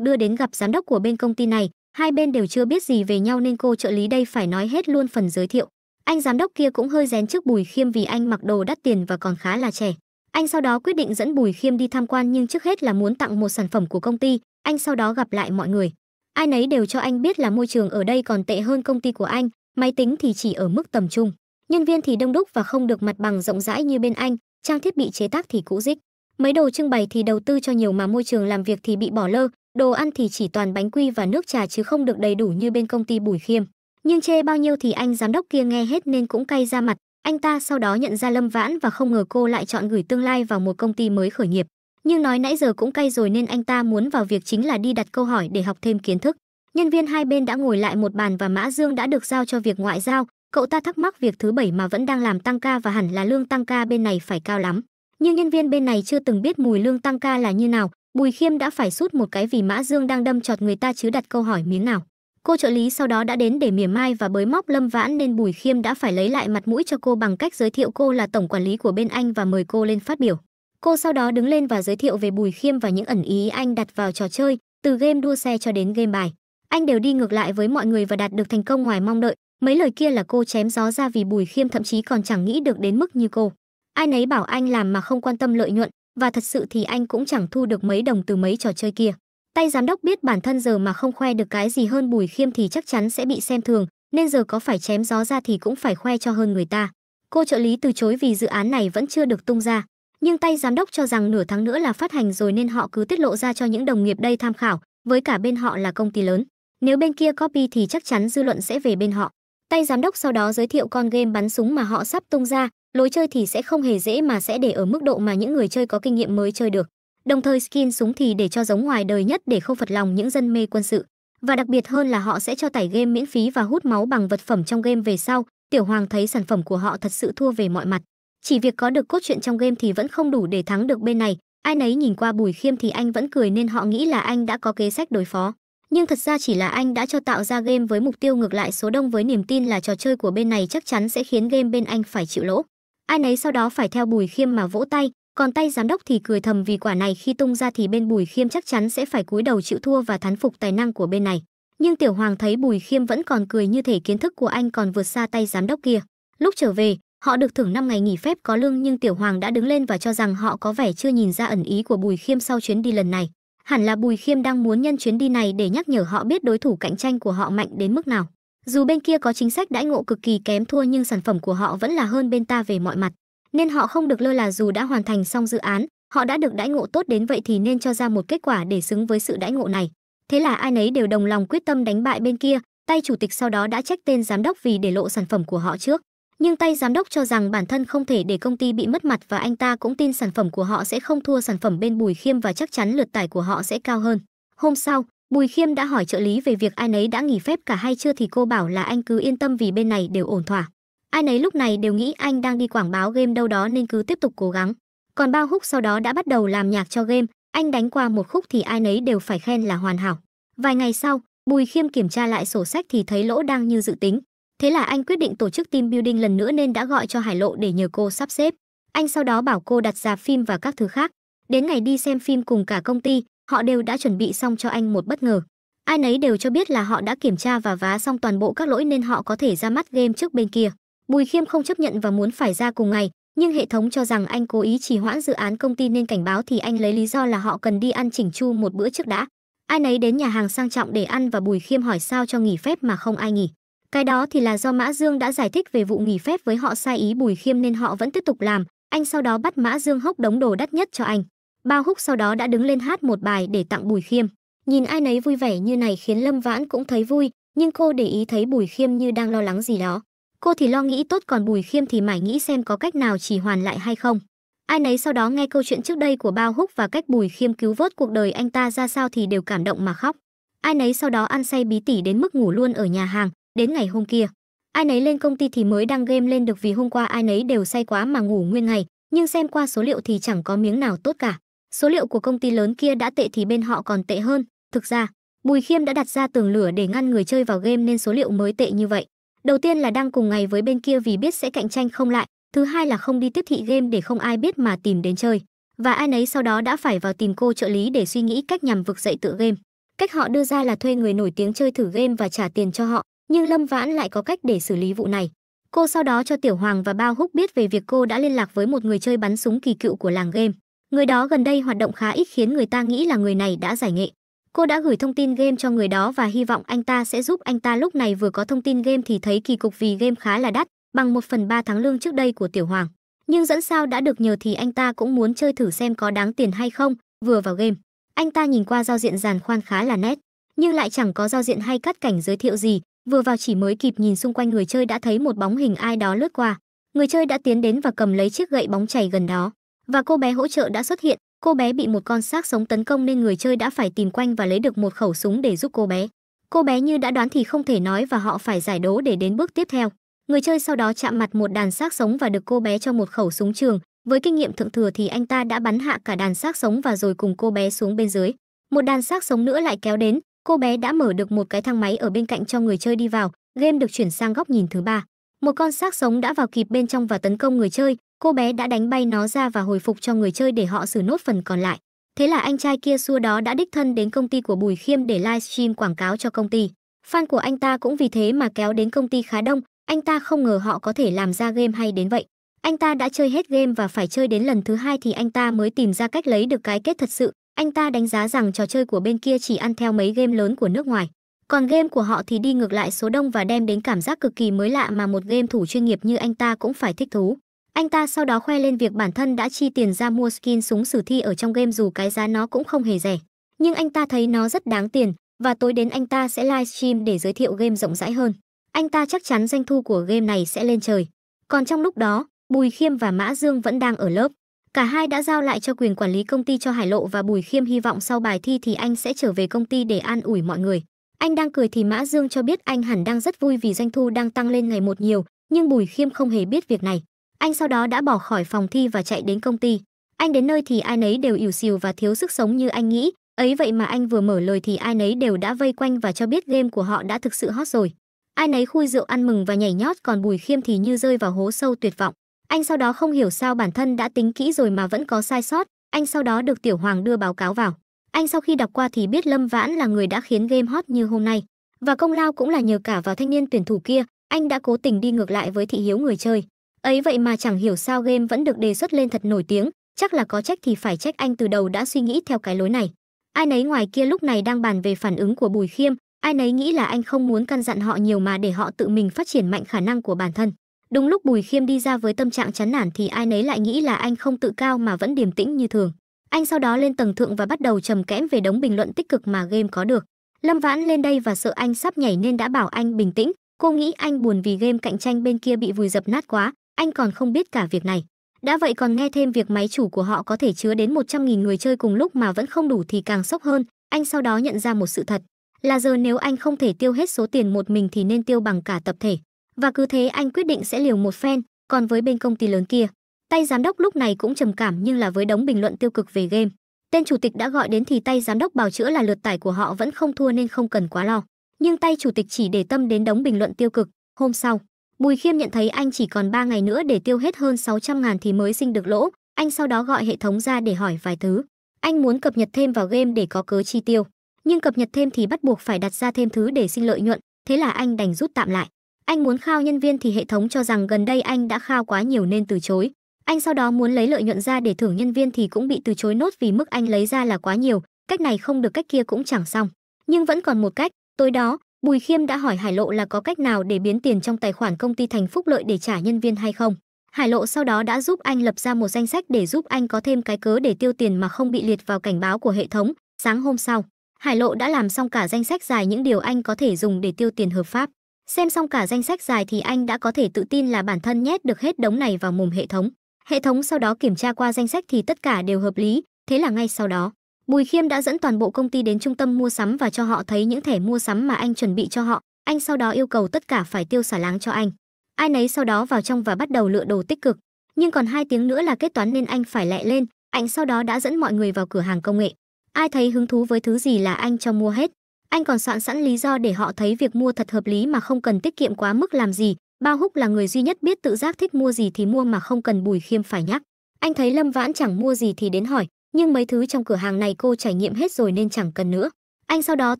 đưa đến gặp giám đốc của bên công ty này, hai bên đều chưa biết gì về nhau nên cô trợ lý đây phải nói hết luôn phần giới thiệu. Anh giám đốc kia cũng hơi rén trước Bùi Khiêm vì anh mặc đồ đắt tiền và còn khá là trẻ. Anh sau đó quyết định dẫn Bùi Khiêm đi tham quan nhưng trước hết là muốn tặng một sản phẩm của công ty, anh sau đó gặp lại mọi người. Ai nấy đều cho anh biết là môi trường ở đây còn tệ hơn công ty của anh, máy tính thì chỉ ở mức tầm trung. Nhân viên thì đông đúc và không được mặt bằng rộng rãi như bên anh, trang thiết bị chế tác thì cũ rích. Mấy đồ trưng bày thì đầu tư cho nhiều mà môi trường làm việc thì bị bỏ lơ, đồ ăn thì chỉ toàn bánh quy và nước trà chứ không được đầy đủ như bên công ty Bùi Khiêm. Nhưng chê bao nhiêu thì anh giám đốc kia nghe hết nên cũng cay ra mặt, anh ta sau đó nhận ra Lâm Vãn và không ngờ cô lại chọn gửi tương lai vào một công ty mới khởi nghiệp nhưng nói nãy giờ cũng cay rồi nên anh ta muốn vào việc chính là đi đặt câu hỏi để học thêm kiến thức. Nhân viên hai bên đã ngồi lại một bàn và Mã Dương đã được giao cho việc ngoại giao, cậu ta thắc mắc việc thứ bảy mà vẫn đang làm tăng ca và hẳn là lương tăng ca bên này phải cao lắm. Nhưng nhân viên bên này chưa từng biết mùi lương tăng ca là như nào, Bùi Khiêm đã phải sút một cái vì Mã Dương đang đâm chọt người ta chứ đặt câu hỏi miếng nào. Cô trợ lý sau đó đã đến để mỉa mai và bới móc Lâm Vãn nên Bùi Khiêm đã phải lấy lại mặt mũi cho cô bằng cách giới thiệu cô là tổng quản lý của bên anh và mời cô lên phát biểu. Cô sau đó đứng lên và giới thiệu về Bùi Khiêm và những ẩn ý anh đặt vào trò chơi, từ game đua xe cho đến game bài. Anh đều đi ngược lại với mọi người và đạt được thành công ngoài mong đợi. Mấy lời kia là cô chém gió ra vì Bùi Khiêm thậm chí còn chẳng nghĩ được đến mức như cô. Ai nấy bảo anh làm mà không quan tâm lợi nhuận, và thật sự thì anh cũng chẳng thu được mấy đồng từ mấy trò chơi kia. Tay giám đốc biết bản thân giờ mà không khoe được cái gì hơn Bùi Khiêm thì chắc chắn sẽ bị xem thường, nên giờ có phải chém gió ra thì cũng phải khoe cho hơn người ta. Cô trợ lý từ chối vì dự án này vẫn chưa được tung ra, nhưng tay giám đốc cho rằng nửa tháng nữa là phát hành rồi nên họ cứ tiết lộ ra cho những đồng nghiệp đây tham khảo, với cả bên họ là công ty lớn. Nếu bên kia copy thì chắc chắn dư luận sẽ về bên họ. Tay giám đốc sau đó giới thiệu con game bắn súng mà họ sắp tung ra, lối chơi thì sẽ không hề dễ mà sẽ để ở mức độ mà những người chơi có kinh nghiệm mới chơi được. Đồng thời skin súng thì để cho giống ngoài đời nhất để không phật lòng những dân mê quân sự. Và đặc biệt hơn là họ sẽ cho tải game miễn phí và hút máu bằng vật phẩm trong game về sau. Tiểu Hoàng thấy sản phẩm của họ thật sự thua về mọi mặt chỉ việc có được cốt truyện trong game thì vẫn không đủ để thắng được bên này ai nấy nhìn qua bùi khiêm thì anh vẫn cười nên họ nghĩ là anh đã có kế sách đối phó nhưng thật ra chỉ là anh đã cho tạo ra game với mục tiêu ngược lại số đông với niềm tin là trò chơi của bên này chắc chắn sẽ khiến game bên anh phải chịu lỗ ai nấy sau đó phải theo bùi khiêm mà vỗ tay còn tay giám đốc thì cười thầm vì quả này khi tung ra thì bên bùi khiêm chắc chắn sẽ phải cúi đầu chịu thua và thán phục tài năng của bên này nhưng tiểu hoàng thấy bùi khiêm vẫn còn cười như thể kiến thức của anh còn vượt xa tay giám đốc kia lúc trở về Họ được thưởng 5 ngày nghỉ phép có lương nhưng Tiểu Hoàng đã đứng lên và cho rằng họ có vẻ chưa nhìn ra ẩn ý của Bùi Khiêm sau chuyến đi lần này. Hẳn là Bùi Khiêm đang muốn nhân chuyến đi này để nhắc nhở họ biết đối thủ cạnh tranh của họ mạnh đến mức nào. Dù bên kia có chính sách đãi ngộ cực kỳ kém thua nhưng sản phẩm của họ vẫn là hơn bên ta về mọi mặt, nên họ không được lơ là dù đã hoàn thành xong dự án, họ đã được đãi ngộ tốt đến vậy thì nên cho ra một kết quả để xứng với sự đãi ngộ này. Thế là ai nấy đều đồng lòng quyết tâm đánh bại bên kia, tay chủ tịch sau đó đã trách tên giám đốc vì để lộ sản phẩm của họ trước nhưng tay giám đốc cho rằng bản thân không thể để công ty bị mất mặt và anh ta cũng tin sản phẩm của họ sẽ không thua sản phẩm bên Bùi Khiêm và chắc chắn lượt tải của họ sẽ cao hơn. Hôm sau, Bùi Khiêm đã hỏi trợ lý về việc ai nấy đã nghỉ phép cả hay chưa thì cô bảo là anh cứ yên tâm vì bên này đều ổn thỏa. Ai nấy lúc này đều nghĩ anh đang đi quảng báo game đâu đó nên cứ tiếp tục cố gắng. Còn Bao Húc sau đó đã bắt đầu làm nhạc cho game, anh đánh qua một khúc thì ai nấy đều phải khen là hoàn hảo. Vài ngày sau, Bùi Khiêm kiểm tra lại sổ sách thì thấy lỗ đang như dự tính, Thế là anh quyết định tổ chức team building lần nữa nên đã gọi cho Hải Lộ để nhờ cô sắp xếp. Anh sau đó bảo cô đặt rạp phim và các thứ khác. Đến ngày đi xem phim cùng cả công ty, họ đều đã chuẩn bị xong cho anh một bất ngờ. Ai nấy đều cho biết là họ đã kiểm tra và vá xong toàn bộ các lỗi nên họ có thể ra mắt game trước bên kia. Bùi Khiêm không chấp nhận và muốn phải ra cùng ngày, nhưng hệ thống cho rằng anh cố ý trì hoãn dự án công ty nên cảnh báo thì anh lấy lý do là họ cần đi ăn chỉnh chu một bữa trước đã. Ai nấy đến nhà hàng sang trọng để ăn và Bùi Khiêm hỏi sao cho nghỉ phép mà không ai nghỉ. Cái đó thì là do Mã Dương đã giải thích về vụ nghỉ phép với họ sai ý Bùi Khiêm nên họ vẫn tiếp tục làm, anh sau đó bắt Mã Dương hốc đống đồ đắt nhất cho anh. Bao Húc sau đó đã đứng lên hát một bài để tặng Bùi Khiêm. Nhìn ai nấy vui vẻ như này khiến Lâm Vãn cũng thấy vui, nhưng cô để ý thấy Bùi Khiêm như đang lo lắng gì đó. Cô thì lo nghĩ tốt còn Bùi Khiêm thì mải nghĩ xem có cách nào chỉ hoàn lại hay không. Ai nấy sau đó nghe câu chuyện trước đây của Bao Húc và cách Bùi Khiêm cứu vớt cuộc đời anh ta ra sao thì đều cảm động mà khóc. Ai nấy sau đó ăn say bí tỉ đến mức ngủ luôn ở nhà hàng, Đến ngày hôm kia, ai nấy lên công ty thì mới đăng game lên được vì hôm qua ai nấy đều say quá mà ngủ nguyên ngày, nhưng xem qua số liệu thì chẳng có miếng nào tốt cả. Số liệu của công ty lớn kia đã tệ thì bên họ còn tệ hơn. Thực ra, Bùi Khiêm đã đặt ra tường lửa để ngăn người chơi vào game nên số liệu mới tệ như vậy. Đầu tiên là đăng cùng ngày với bên kia vì biết sẽ cạnh tranh không lại, thứ hai là không đi tiếp thị game để không ai biết mà tìm đến chơi. Và ai nấy sau đó đã phải vào tìm cô trợ lý để suy nghĩ cách nhằm vực dậy tựa game. Cách họ đưa ra là thuê người nổi tiếng chơi thử game và trả tiền cho họ, nhưng Lâm Vãn lại có cách để xử lý vụ này. Cô sau đó cho Tiểu Hoàng và Bao Húc biết về việc cô đã liên lạc với một người chơi bắn súng kỳ cựu của làng game. Người đó gần đây hoạt động khá ít khiến người ta nghĩ là người này đã giải nghệ. Cô đã gửi thông tin game cho người đó và hy vọng anh ta sẽ giúp anh ta lúc này vừa có thông tin game thì thấy kỳ cục vì game khá là đắt, bằng 1 phần 3 tháng lương trước đây của Tiểu Hoàng. Nhưng dẫn sao đã được nhờ thì anh ta cũng muốn chơi thử xem có đáng tiền hay không, vừa vào game. Anh ta nhìn qua giao diện giàn khoan khá là nét, nhưng lại chẳng có giao diện hay cắt cảnh giới thiệu gì, vừa vào chỉ mới kịp nhìn xung quanh người chơi đã thấy một bóng hình ai đó lướt qua người chơi đã tiến đến và cầm lấy chiếc gậy bóng chảy gần đó và cô bé hỗ trợ đã xuất hiện cô bé bị một con xác sống tấn công nên người chơi đã phải tìm quanh và lấy được một khẩu súng để giúp cô bé cô bé như đã đoán thì không thể nói và họ phải giải đố để đến bước tiếp theo người chơi sau đó chạm mặt một đàn xác sống và được cô bé cho một khẩu súng trường với kinh nghiệm thượng thừa thì anh ta đã bắn hạ cả đàn xác sống và rồi cùng cô bé xuống bên dưới một đàn xác sống nữa lại kéo đến cô bé đã mở được một cái thang máy ở bên cạnh cho người chơi đi vào game được chuyển sang góc nhìn thứ ba một con xác sống đã vào kịp bên trong và tấn công người chơi cô bé đã đánh bay nó ra và hồi phục cho người chơi để họ xử nốt phần còn lại thế là anh trai kia xua đó đã đích thân đến công ty của bùi khiêm để livestream quảng cáo cho công ty fan của anh ta cũng vì thế mà kéo đến công ty khá đông anh ta không ngờ họ có thể làm ra game hay đến vậy anh ta đã chơi hết game và phải chơi đến lần thứ hai thì anh ta mới tìm ra cách lấy được cái kết thật sự anh ta đánh giá rằng trò chơi của bên kia chỉ ăn theo mấy game lớn của nước ngoài, còn game của họ thì đi ngược lại số đông và đem đến cảm giác cực kỳ mới lạ mà một game thủ chuyên nghiệp như anh ta cũng phải thích thú. Anh ta sau đó khoe lên việc bản thân đã chi tiền ra mua skin súng sử thi ở trong game dù cái giá nó cũng không hề rẻ. Nhưng anh ta thấy nó rất đáng tiền và tối đến anh ta sẽ livestream để giới thiệu game rộng rãi hơn. Anh ta chắc chắn doanh thu của game này sẽ lên trời. Còn trong lúc đó, Bùi Khiêm và Mã Dương vẫn đang ở lớp. Cả hai đã giao lại cho quyền quản lý công ty cho Hải Lộ và Bùi Khiêm hy vọng sau bài thi thì anh sẽ trở về công ty để an ủi mọi người. Anh đang cười thì Mã Dương cho biết anh hẳn đang rất vui vì doanh thu đang tăng lên ngày một nhiều, nhưng Bùi Khiêm không hề biết việc này. Anh sau đó đã bỏ khỏi phòng thi và chạy đến công ty. Anh đến nơi thì ai nấy đều ỉu xìu và thiếu sức sống như anh nghĩ, ấy vậy mà anh vừa mở lời thì ai nấy đều đã vây quanh và cho biết game của họ đã thực sự hot rồi. Ai nấy khui rượu ăn mừng và nhảy nhót còn Bùi Khiêm thì như rơi vào hố sâu tuyệt vọng. Anh sau đó không hiểu sao bản thân đã tính kỹ rồi mà vẫn có sai sót, anh sau đó được Tiểu Hoàng đưa báo cáo vào. Anh sau khi đọc qua thì biết Lâm Vãn là người đã khiến game hot như hôm nay. Và công lao cũng là nhờ cả vào thanh niên tuyển thủ kia, anh đã cố tình đi ngược lại với thị hiếu người chơi. Ấy vậy mà chẳng hiểu sao game vẫn được đề xuất lên thật nổi tiếng, chắc là có trách thì phải trách anh từ đầu đã suy nghĩ theo cái lối này. Ai nấy ngoài kia lúc này đang bàn về phản ứng của Bùi Khiêm, ai nấy nghĩ là anh không muốn căn dặn họ nhiều mà để họ tự mình phát triển mạnh khả năng của bản thân. Đúng lúc Bùi Khiêm đi ra với tâm trạng chán nản thì ai nấy lại nghĩ là anh không tự cao mà vẫn điềm tĩnh như thường. Anh sau đó lên tầng thượng và bắt đầu trầm kẽm về đống bình luận tích cực mà game có được. Lâm Vãn lên đây và sợ anh sắp nhảy nên đã bảo anh bình tĩnh, cô nghĩ anh buồn vì game cạnh tranh bên kia bị vùi dập nát quá, anh còn không biết cả việc này. Đã vậy còn nghe thêm việc máy chủ của họ có thể chứa đến 100.000 người chơi cùng lúc mà vẫn không đủ thì càng sốc hơn, anh sau đó nhận ra một sự thật, là giờ nếu anh không thể tiêu hết số tiền một mình thì nên tiêu bằng cả tập thể. Và cứ thế anh quyết định sẽ liều một phen, còn với bên công ty lớn kia, tay giám đốc lúc này cũng trầm cảm nhưng là với đống bình luận tiêu cực về game. Tên chủ tịch đã gọi đến thì tay giám đốc bảo chữa là lượt tải của họ vẫn không thua nên không cần quá lo. Nhưng tay chủ tịch chỉ để tâm đến đống bình luận tiêu cực. Hôm sau, Bùi Khiêm nhận thấy anh chỉ còn 3 ngày nữa để tiêu hết hơn 600 ngàn thì mới sinh được lỗ. Anh sau đó gọi hệ thống ra để hỏi vài thứ. Anh muốn cập nhật thêm vào game để có cớ chi tiêu. Nhưng cập nhật thêm thì bắt buộc phải đặt ra thêm thứ để sinh lợi nhuận. Thế là anh đành rút tạm lại. Anh muốn khao nhân viên thì hệ thống cho rằng gần đây anh đã khao quá nhiều nên từ chối. Anh sau đó muốn lấy lợi nhuận ra để thưởng nhân viên thì cũng bị từ chối nốt vì mức anh lấy ra là quá nhiều, cách này không được cách kia cũng chẳng xong. Nhưng vẫn còn một cách, tối đó, Bùi Khiêm đã hỏi Hải Lộ là có cách nào để biến tiền trong tài khoản công ty thành phúc lợi để trả nhân viên hay không. Hải Lộ sau đó đã giúp anh lập ra một danh sách để giúp anh có thêm cái cớ để tiêu tiền mà không bị liệt vào cảnh báo của hệ thống. Sáng hôm sau, Hải Lộ đã làm xong cả danh sách dài những điều anh có thể dùng để tiêu tiền hợp pháp. Xem xong cả danh sách dài thì anh đã có thể tự tin là bản thân nhét được hết đống này vào mồm hệ thống. Hệ thống sau đó kiểm tra qua danh sách thì tất cả đều hợp lý, thế là ngay sau đó, Bùi Khiêm đã dẫn toàn bộ công ty đến trung tâm mua sắm và cho họ thấy những thẻ mua sắm mà anh chuẩn bị cho họ, anh sau đó yêu cầu tất cả phải tiêu xả láng cho anh. Ai nấy sau đó vào trong và bắt đầu lựa đồ tích cực, nhưng còn hai tiếng nữa là kết toán nên anh phải lẹ lên, anh sau đó đã dẫn mọi người vào cửa hàng công nghệ. Ai thấy hứng thú với thứ gì là anh cho mua hết, anh còn soạn sẵn lý do để họ thấy việc mua thật hợp lý mà không cần tiết kiệm quá mức làm gì. Bao Húc là người duy nhất biết tự giác thích mua gì thì mua mà không cần Bùi Khiêm phải nhắc. Anh thấy Lâm Vãn chẳng mua gì thì đến hỏi, nhưng mấy thứ trong cửa hàng này cô trải nghiệm hết rồi nên chẳng cần nữa. Anh sau đó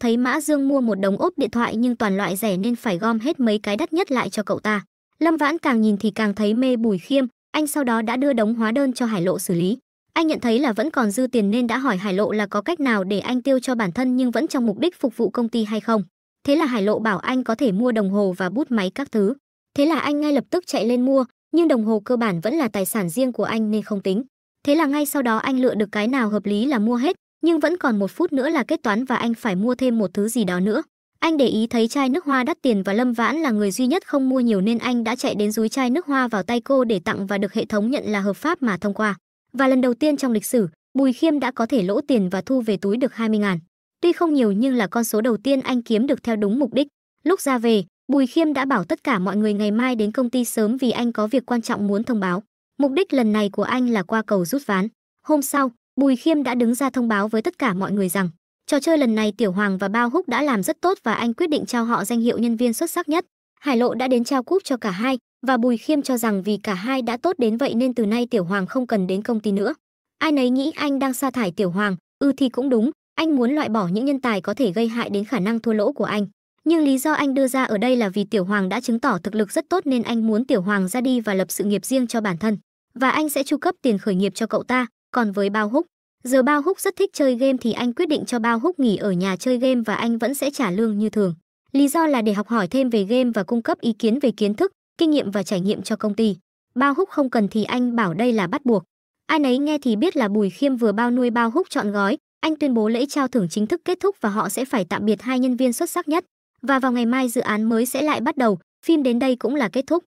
thấy Mã Dương mua một đống ốp điện thoại nhưng toàn loại rẻ nên phải gom hết mấy cái đắt nhất lại cho cậu ta. Lâm Vãn càng nhìn thì càng thấy mê Bùi Khiêm, anh sau đó đã đưa đống hóa đơn cho Hải Lộ xử lý. Anh nhận thấy là vẫn còn dư tiền nên đã hỏi Hải Lộ là có cách nào để anh tiêu cho bản thân nhưng vẫn trong mục đích phục vụ công ty hay không. Thế là Hải Lộ bảo anh có thể mua đồng hồ và bút máy các thứ. Thế là anh ngay lập tức chạy lên mua, nhưng đồng hồ cơ bản vẫn là tài sản riêng của anh nên không tính. Thế là ngay sau đó anh lựa được cái nào hợp lý là mua hết, nhưng vẫn còn một phút nữa là kết toán và anh phải mua thêm một thứ gì đó nữa. Anh để ý thấy chai nước hoa đắt tiền và Lâm Vãn là người duy nhất không mua nhiều nên anh đã chạy đến dúi chai nước hoa vào tay cô để tặng và được hệ thống nhận là hợp pháp mà thông qua và lần đầu tiên trong lịch sử, Bùi Khiêm đã có thể lỗ tiền và thu về túi được 20 ngàn. Tuy không nhiều nhưng là con số đầu tiên anh kiếm được theo đúng mục đích. Lúc ra về, Bùi Khiêm đã bảo tất cả mọi người ngày mai đến công ty sớm vì anh có việc quan trọng muốn thông báo. Mục đích lần này của anh là qua cầu rút ván. Hôm sau, Bùi Khiêm đã đứng ra thông báo với tất cả mọi người rằng trò chơi lần này Tiểu Hoàng và Bao Húc đã làm rất tốt và anh quyết định trao họ danh hiệu nhân viên xuất sắc nhất. Hải Lộ đã đến trao cúp cho cả hai và Bùi Khiêm cho rằng vì cả hai đã tốt đến vậy nên từ nay Tiểu Hoàng không cần đến công ty nữa. Ai nấy nghĩ anh đang sa thải Tiểu Hoàng, ư ừ thì cũng đúng, anh muốn loại bỏ những nhân tài có thể gây hại đến khả năng thua lỗ của anh. Nhưng lý do anh đưa ra ở đây là vì Tiểu Hoàng đã chứng tỏ thực lực rất tốt nên anh muốn Tiểu Hoàng ra đi và lập sự nghiệp riêng cho bản thân. Và anh sẽ chu cấp tiền khởi nghiệp cho cậu ta, còn với Bao Húc. Giờ Bao Húc rất thích chơi game thì anh quyết định cho Bao Húc nghỉ ở nhà chơi game và anh vẫn sẽ trả lương như thường. Lý do là để học hỏi thêm về game và cung cấp ý kiến về kiến thức, kinh nghiệm và trải nghiệm cho công ty. Bao Húc không cần thì anh bảo đây là bắt buộc. Ai nấy nghe thì biết là Bùi Khiêm vừa bao nuôi Bao Húc chọn gói, anh tuyên bố lễ trao thưởng chính thức kết thúc và họ sẽ phải tạm biệt hai nhân viên xuất sắc nhất. Và vào ngày mai dự án mới sẽ lại bắt đầu, phim đến đây cũng là kết thúc.